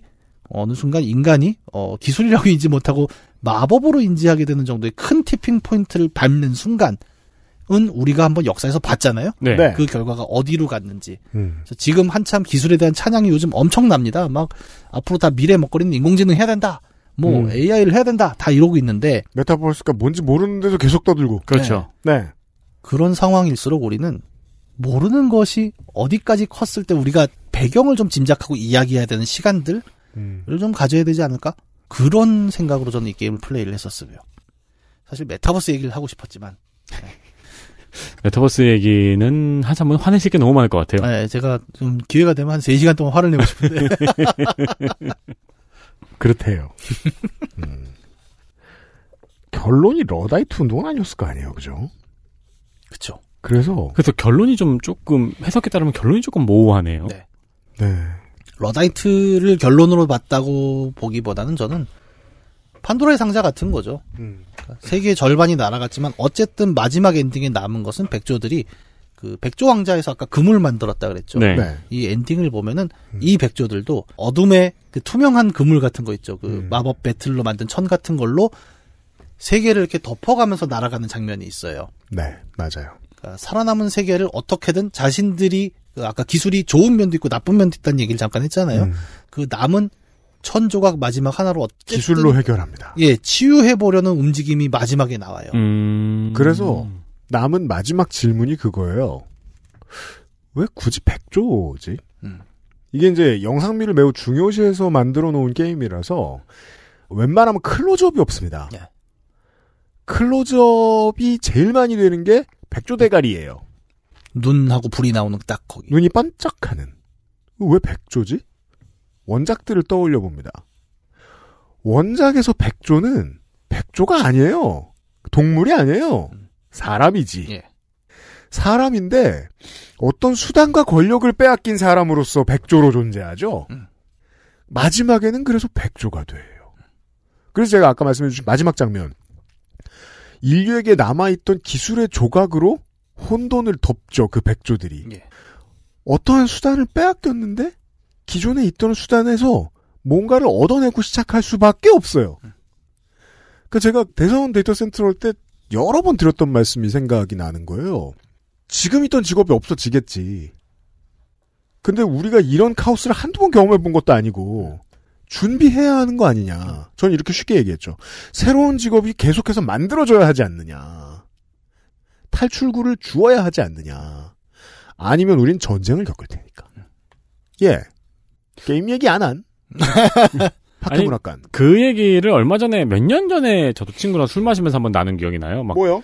어느 순간 인간이 어, 기술이라고 인지 못하고 마법으로 인지하게 되는 정도의 큰 티핑 포인트를 밟는 순간은 우리가 한번 역사에서 봤잖아요. 네. 네. 그 결과가 어디로 갔는지. 음. 지금 한참 기술에 대한 찬양이 요즘 엄청납니다. 막 앞으로 다 미래 먹거리는 인공지능 해야 된다. 뭐 음. AI를 해야 된다. 다 이러고 있는데 메타버스가 뭔지 모르는데도 계속 떠들고. 그렇죠. 네. 네. 그런 상황일수록 우리는 모르는 것이 어디까지 컸을 때 우리가 배경을 좀 짐작하고 이야기해야 되는 시간들 음. 좀 가져야 되지 않을까? 그런 생각으로 저는 이 게임을 플레이를 했었어요. 사실 메타버스 얘기를 하고 싶었지만. 메타버스 얘기는 한참 분 뭐 화내실 게 너무 많을 것 같아요. 네, 제가 좀 기회가 되면 한 3시간 동안 화를 내고 싶은데. 그렇대요. 음. 결론이 러다이트 운동은 아니었을 거 아니에요, 그죠? 그쵸. 그래서. 그래서 결론이 좀 조금, 해석에 따르면 결론이 조금 모호하네요. 네. 네. 러다이트를 결론으로 봤다고 보기보다는 저는 판도라의 상자 같은 거죠. 음. 그러니까 세계의 절반이 날아갔지만 어쨌든 마지막 엔딩에 남은 것은 백조들이 그 백조 왕자에서 아까 금을 만들었다 그랬죠. 네. 네. 이 엔딩을 보면은 음. 이 백조들도 어둠의 그 투명한 그물 같은 거 있죠. 그 음. 마법 배틀로 만든 천 같은 걸로 세계를 이렇게 덮어가면서 날아가는 장면이 있어요. 네, 맞아요. 그러니까 살아남은 세계를 어떻게든 자신들이 그 아까 기술이 좋은 면도 있고 나쁜 면도 있다는 얘기를 잠깐 했잖아요. 음. 그 남은 천 조각 마지막 하나로 어쨌든 기술로 해결합니다. 예, 치유해 보려는 움직임이 마지막에 나와요. 음... 그래서 남은 마지막 질문이 그거예요. 왜 굳이 백조지 음. 이게 이제 영상미를 매우 중요시해서 만들어 놓은 게임이라서 웬만하면 클로즈업이 없습니다. 예. 클로즈업이 제일 많이 되는 게 백조 대가리예요. 눈하고 불이 나오는 딱 거기. 눈이 반짝하는. 왜 백조지? 원작들을 떠올려 봅니다. 원작에서 백조는 백조가 아니에요. 동물이 아니에요. 사람이지. 예. 사람인데 어떤 수단과 권력을 빼앗긴 사람으로서 백조로 존재하죠. 음. 마지막에는 그래서 백조가 돼요. 그래서 제가 아까 말씀해 주신 마지막 장면. 인류에게 남아있던 기술의 조각으로 혼돈을 덮죠 그 백조들이. 예. 어떠한 수단을 빼앗겼는데 기존에 있던 수단에서 뭔가를 얻어내고 시작할 수밖에 없어요. 음. 그러니까 제가 대사원 데이터 센터 올때 여러 번 드렸던 말씀이 생각이 나는 거예요. 지금 있던 직업이 없어지겠지. 근데 우리가 이런 카오스를 한두 번 경험해 본 것도 아니고 준비해야 하는 거 아니냐. 전 이렇게 쉽게 얘기했죠. 새로운 직업이 계속해서 만들어져야 하지 않느냐. 탈출구를 주어야 하지 않느냐. 아니면 우린 전쟁을 겪을 테니까. 예. 게임 얘기 안 한. 박해문학관. 그 얘기를 얼마 전에 몇 년 전에 저도 친구랑 술 마시면서 한 번 나눈 기억이 나요. 막 뭐요?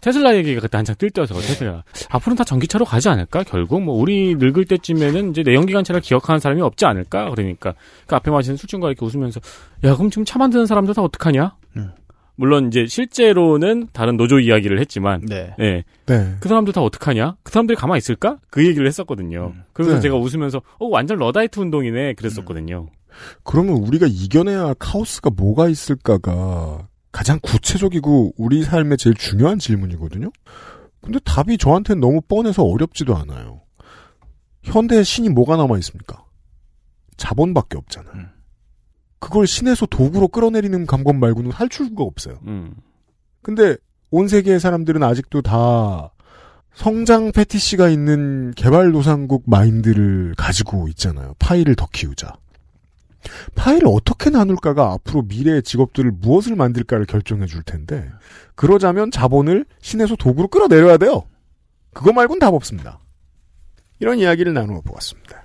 테슬라 얘기가 그때 한창 뜰 때여서 테슬라 앞으로는 다 전기차로 가지 않을까 결국 뭐 우리 늙을 때쯤에는 이제 내연기관차를 기억하는 사람이 없지 않을까 그러니까 그 앞에 마시는 술친구가 이렇게 웃으면서 야 그럼 지금 차 만드는 사람들 다 어떡하냐 음. 물론 이제 실제로는 다른 노조 이야기를 했지만 네. 네. 네. 그 사람들 다 어떡하냐? 그 사람들이 가만히 있을까? 그 얘기를 했었거든요. 음. 그래서 네. 제가 웃으면서 어 완전 러다이트 운동이네 그랬었거든요. 음. 그러면 우리가 이겨내야 할 카오스가 뭐가 있을까가 가장 구체적이고 우리 삶에 제일 중요한 질문이거든요. 근데 답이 저한테는 너무 뻔해서 어렵지도 않아요. 현대의 신이 뭐가 남아 있습니까? 자본밖에 없잖아요. 음. 그걸 신에서 도구로 끌어내리는 감건 말고는 할줄구가 없어요. 음. 근데 온 세계의 사람들은 아직도 다 성장 패티시가 있는 개발노상국 마인드를 가지고 있잖아요. 파일을 더 키우자. 파일을 어떻게 나눌까가 앞으로 미래의 직업들을 무엇을 만들까를 결정해 줄 텐데 그러자면 자본을 신에서 도구로 끌어내려야 돼요. 그거 말곤 답 없습니다. 이런 이야기를 나누어 보았습니다.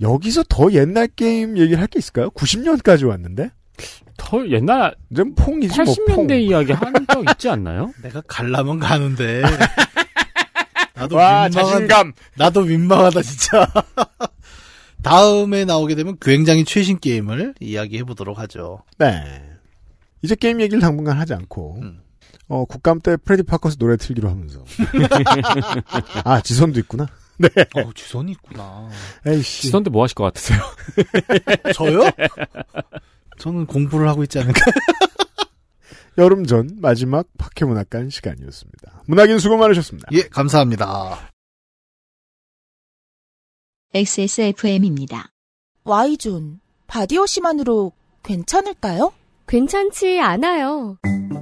여기서 더 옛날 게임 얘기를 할 게 있을까요? 90년까지 왔는데? 더 옛날 좀 퐁이지 80년대 뭐, 퐁. 이야기 한 적 있지 않나요? 내가 갈라면 가는데. 나도 와, 민망한, 자신감. 나도 민망하다 진짜. 다음에 나오게 되면 굉장히 최신 게임을 이야기해 보도록 하죠. 네. 이제 게임 얘기를 당분간 하지 않고 음. 어, 국감 때 프레디 파커스 노래 틀기로 하면서. 아, 지선도 있구나. 네. 어, 지선이 있구나. 에이씨. 지선도뭐 하실 것 같으세요? 저요? 저는 공부를 하고 있지 않을까. 여름 전 마지막 박해문학관 시간이었습니다. 문학인 수고 많으셨습니다. 예, 감사합니다. XSFM입니다. Y존, 바디워시만으로 괜찮을까요? 괜찮지 않아요.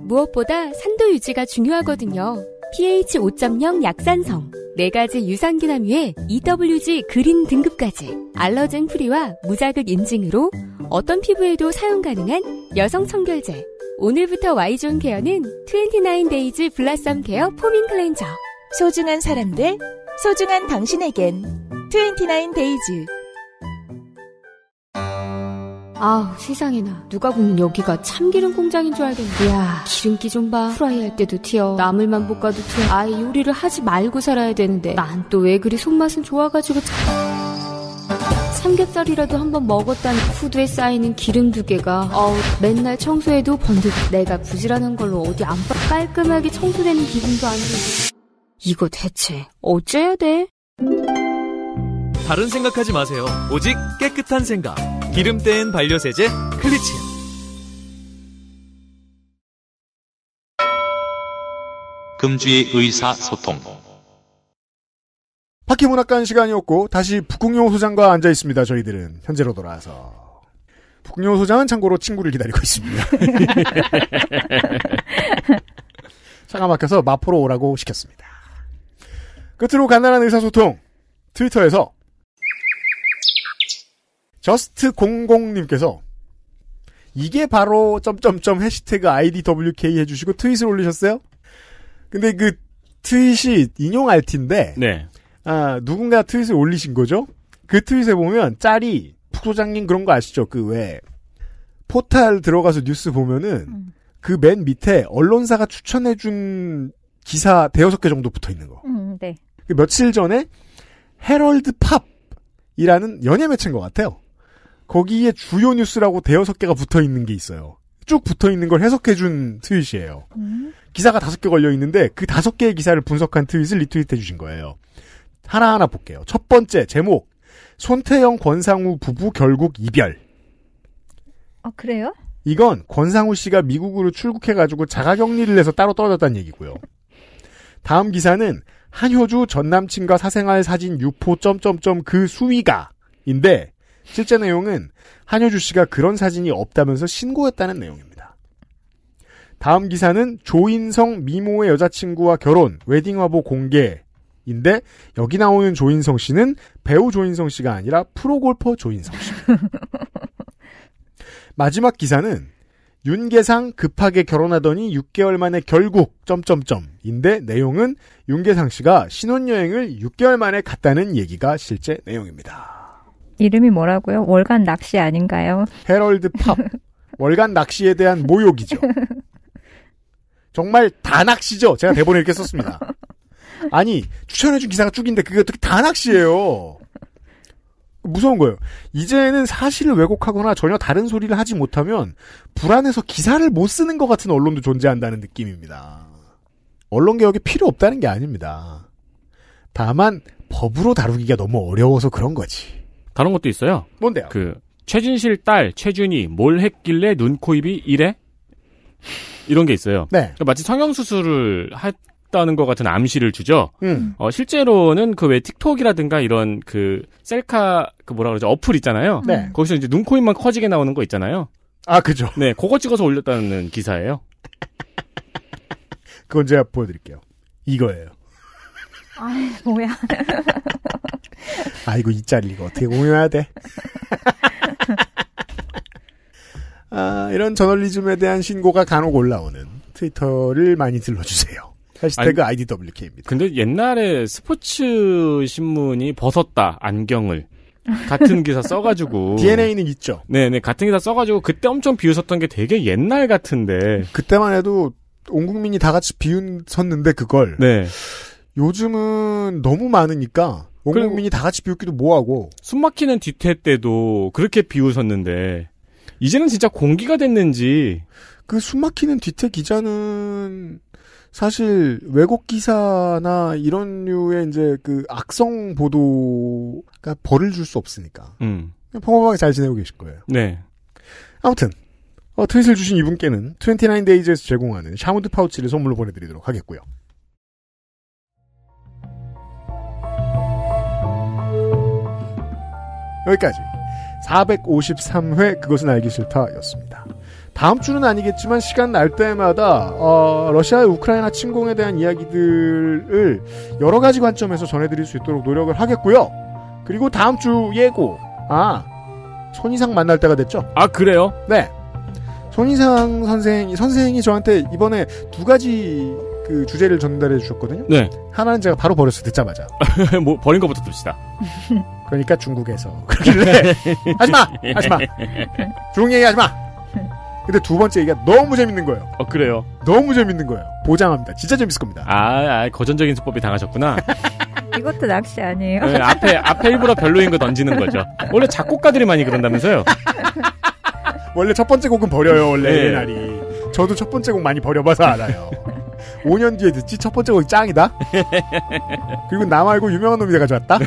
무엇보다 산도 유지가 중요하거든요. pH 5.0 약산성, 4가지 유산균함유에 EWG 그린 등급까지 알러젠 프리와 무자극 인증으로 어떤 피부에도 사용 가능한 여성 청결제. 오늘부터 Y존 케어는 29데이즈 블라썸 케어 포밍 클렌저. 소중한 사람들, 소중한 당신에겐 29데이즈 아우 세상에나 누가 보면 여기가 참기름 공장인 줄 알겠네 이야 기름기 좀봐 프라이 할 때도 튀어 나물만 볶아도 튀어 아예 요리를 하지 말고 살아야 되는데 난 또 왜 그리 손맛은 좋아가지고 삼겹살이라도 한번 먹었다는 후드에 쌓이는 기름 두 개가 어우 맨날 청소해도 번득 내가 부지런한 걸로 어디 안 빠, 깔끔하게 청소되는 기분도 안 들고 이거 대체 어째야 돼? 다른 생각하지 마세요 오직 깨끗한 생각 기름 뗀 반려세제 클리친 금주의 의사소통 파키문학관 시간이었고 다시 북극용 소장과 앉아 있습니다. 저희들은 현재로 돌아와서 북극용 소장은 참고로 친구를 기다리고 있습니다. 차가 막혀서 마포로 오라고 시켰습니다. 끝으로 간단한 의사소통 트위터에서 저스트 0 0님께서 이게 바로 점점점 해시태그 IDWK 해주시고 트윗을 올리셨어요. 근데 그 트윗이 인용 알 t 인데 네. 아, 누군가 트윗을 올리신 거죠. 그 트윗에 보면 짤이 부소장님 그런 거 아시죠? 그왜 포탈 들어가서 뉴스 보면은 음. 그맨 밑에 언론사가 추천해준 기사 대여섯 개 정도 붙어 있는 거. 음, 네. 그 며칠 전에 헤럴드 팝이라는 연예 매체인 것 같아요. 거기에 주요 뉴스라고 대여섯 개가 붙어 있는 게 있어요. 쭉 붙어 있는 걸 해석해 준 트윗이에요. 음? 기사가 다섯 개 걸려 있는데 그 다섯 개의 기사를 분석한 트윗을 리트윗해 주신 거예요. 하나하나 볼게요. 첫 번째 제목 손태영 권상우 부부 결국 이별. 아 그래요? 이건 권상우 씨가 미국으로 출국해가지고 자가격리를 해서 따로 떨어졌다는 얘기고요. 다음 기사는 한효주 전 남친과 사생활 사진 유포 점점점 그 수위가인데 실제 내용은 한효주 씨가 그런 사진이 없다면서 신고했다는 내용입니다. 다음 기사는 조인성 미모의 여자친구와 결혼, 웨딩화보 공개인데 여기 나오는 조인성 씨는 배우 조인성 씨가 아니라 프로골퍼 조인성 씨. 입니다 마지막 기사는 윤계상 급하게 결혼하더니 6개월 만에 결국 점점점인데 내용은 윤계상 씨가 신혼여행을 6개월 만에 갔다는 얘기가 실제 내용입니다. 이름이 뭐라고요? 월간 낚시 아닌가요? 헤럴드 팝. 월간 낚시에 대한 모욕이죠. 정말 다 낚시죠. 제가 대본에 이렇게 썼습니다. 아니 추천해준 기사가 쭉인데 그게 어떻게 다 낚시예요? 무서운 거예요. 이제는 사실을 왜곡하거나 전혀 다른 소리를 하지 못하면 불안해서 기사를 못 쓰는 것 같은 언론도 존재한다는 느낌입니다. 언론 개혁이 필요 없다는 게 아닙니다. 다만 법으로 다루기가 너무 어려워서 그런 거지. 다른 것도 있어요. 뭔데요? 그 최진실 딸 최준이 뭘 했길래 눈, 코, 입이 이래? 이런 게 있어요. 네. 그러니까 마치 성형 수술을 했다는 것 같은 암시를 주죠. 음. 어, 실제로는 그 왜 틱톡이라든가 이런 그 셀카 그 뭐라 그러죠 어플 있잖아요. 네. 거기서 이제 눈, 코, 입만 커지게 나오는 거 있잖아요. 아 그죠. 네, 그거 찍어서 올렸다는 기사예요. 그건 제가 보여드릴게요. 이거예요. 아 뭐야. 아이고 이짤 이거 어떻게 공유해야 돼? 아, 이런 저널리즘에 대한 신고가 간혹 올라오는 트위터를 많이 들러주세요. 해시태그 아니, IDWK입니다. 근데 옛날에 스포츠 신문이 벗었다 안경을 같은 기사 써가지고 DNA는 있죠. 네네 같은 기사 써가지고 그때 엄청 비웃었던 게 되게 옛날 같은데 그때만 해도 온 국민이 다 같이 비웃었는데 그걸 네. 요즘은 너무 많으니까 온 국민이 다 같이 비웃기도 뭐하고. 숨막히는 뒤태 때도 그렇게 비웃었는데 이제는 진짜 공기가 됐는지. 그 숨막히는 뒤태 기자는 사실 외국 기사나 이런 류의 이제 그 악성 보도가 벌을 줄 수 없으니까. 음. 평범하게 잘 지내고 계실 거예요. 네. 아무튼 어, 트윗을 주신 이분께는 29데이즈에서 제공하는 샤무드 파우치를 선물로 보내드리도록 하겠고요. 여기까지 453회 그것은 알기 싫다였습니다. 다음 주는 아니겠지만 시간 날 때마다 어, 러시아의 우크라이나 침공에 대한 이야기들을 여러 가지 관점에서 전해드릴 수 있도록 노력을 하겠고요. 그리고 다음 주 예고 아 손이상 만날 때가 됐죠? 아 그래요? 네. 손이상 선생이 선생이 저한테 이번에 두 가지 그 주제를 전달해 주셨거든요. 네. 하나는 제가 바로 버렸어요. 듣자마자. 뭐 버린 것부터 듭시다. 그러니까 중국에서 그러길래 하지마 하지마 중국 얘기 하지마 근데 두 번째 얘기가 너무 재밌는 거예요 어 그래요 너무 재밌는 거예요 보장합니다 진짜 재밌을 겁니다 아, 아 거전적인 수법이 당하셨구나 이것도 낚시 아니에요 네, 앞에 앞에 일부러 별로인 거 던지는 거죠 원래 작곡가들이 많이 그런다면서요 원래 첫 번째 곡은 버려요 원래 네. 날이 저도 첫 번째 곡 많이 버려봐서 알아요 5년 뒤에 듣지 첫 번째 곡이 짱이다. 그리고 나 말고 유명한 놈이 가져왔다자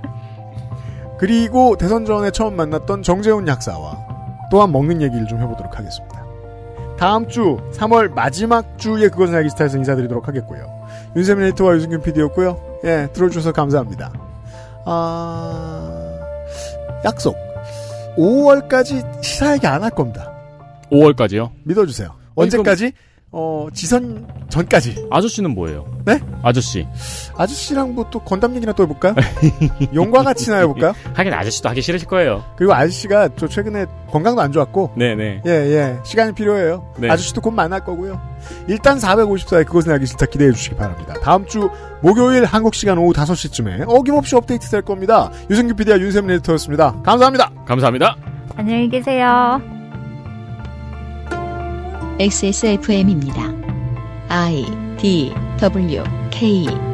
그리고 대선 전에 처음 만났던 정재훈 약사와 또한 먹는 얘기를 좀 해보도록 하겠습니다. 다음 주 3월 마지막 주에 그것은 알기 스타에서 인사드리도록 하겠고요. 윤세민 에이터와 유승균 PD였고요. 예, 들어주셔서 감사합니다. 아... 약속. 5월까지 시사 얘기 안 할 겁니다. 5월까지요? 믿어주세요. 언제까지? 어, 지선 전까지. 아저씨는 뭐예요? 네? 아저씨. 아저씨랑 뭐 또 건담 얘기나 또 해볼까요? 용과 같이 나 해볼까요? 하긴 아저씨도 하기 싫으실 거예요. 그리고 아저씨가 저 최근에 건강도 안 좋았고. 네네. 네. 예, 예. 시간이 필요해요. 네. 아저씨도 곧 만날 거고요. 일단 4 5 4에 그것은 알기 싫다 기대해 주시기 바랍니다. 다음 주 목요일 한국 시간 오후 5시쯤에 어김없이 업데이트 될 겁니다. 유승규 PD와 윤세민 에디터였습니다. 감사합니다. 감사합니다. 안녕히 계세요. XSFM입니다. I D W K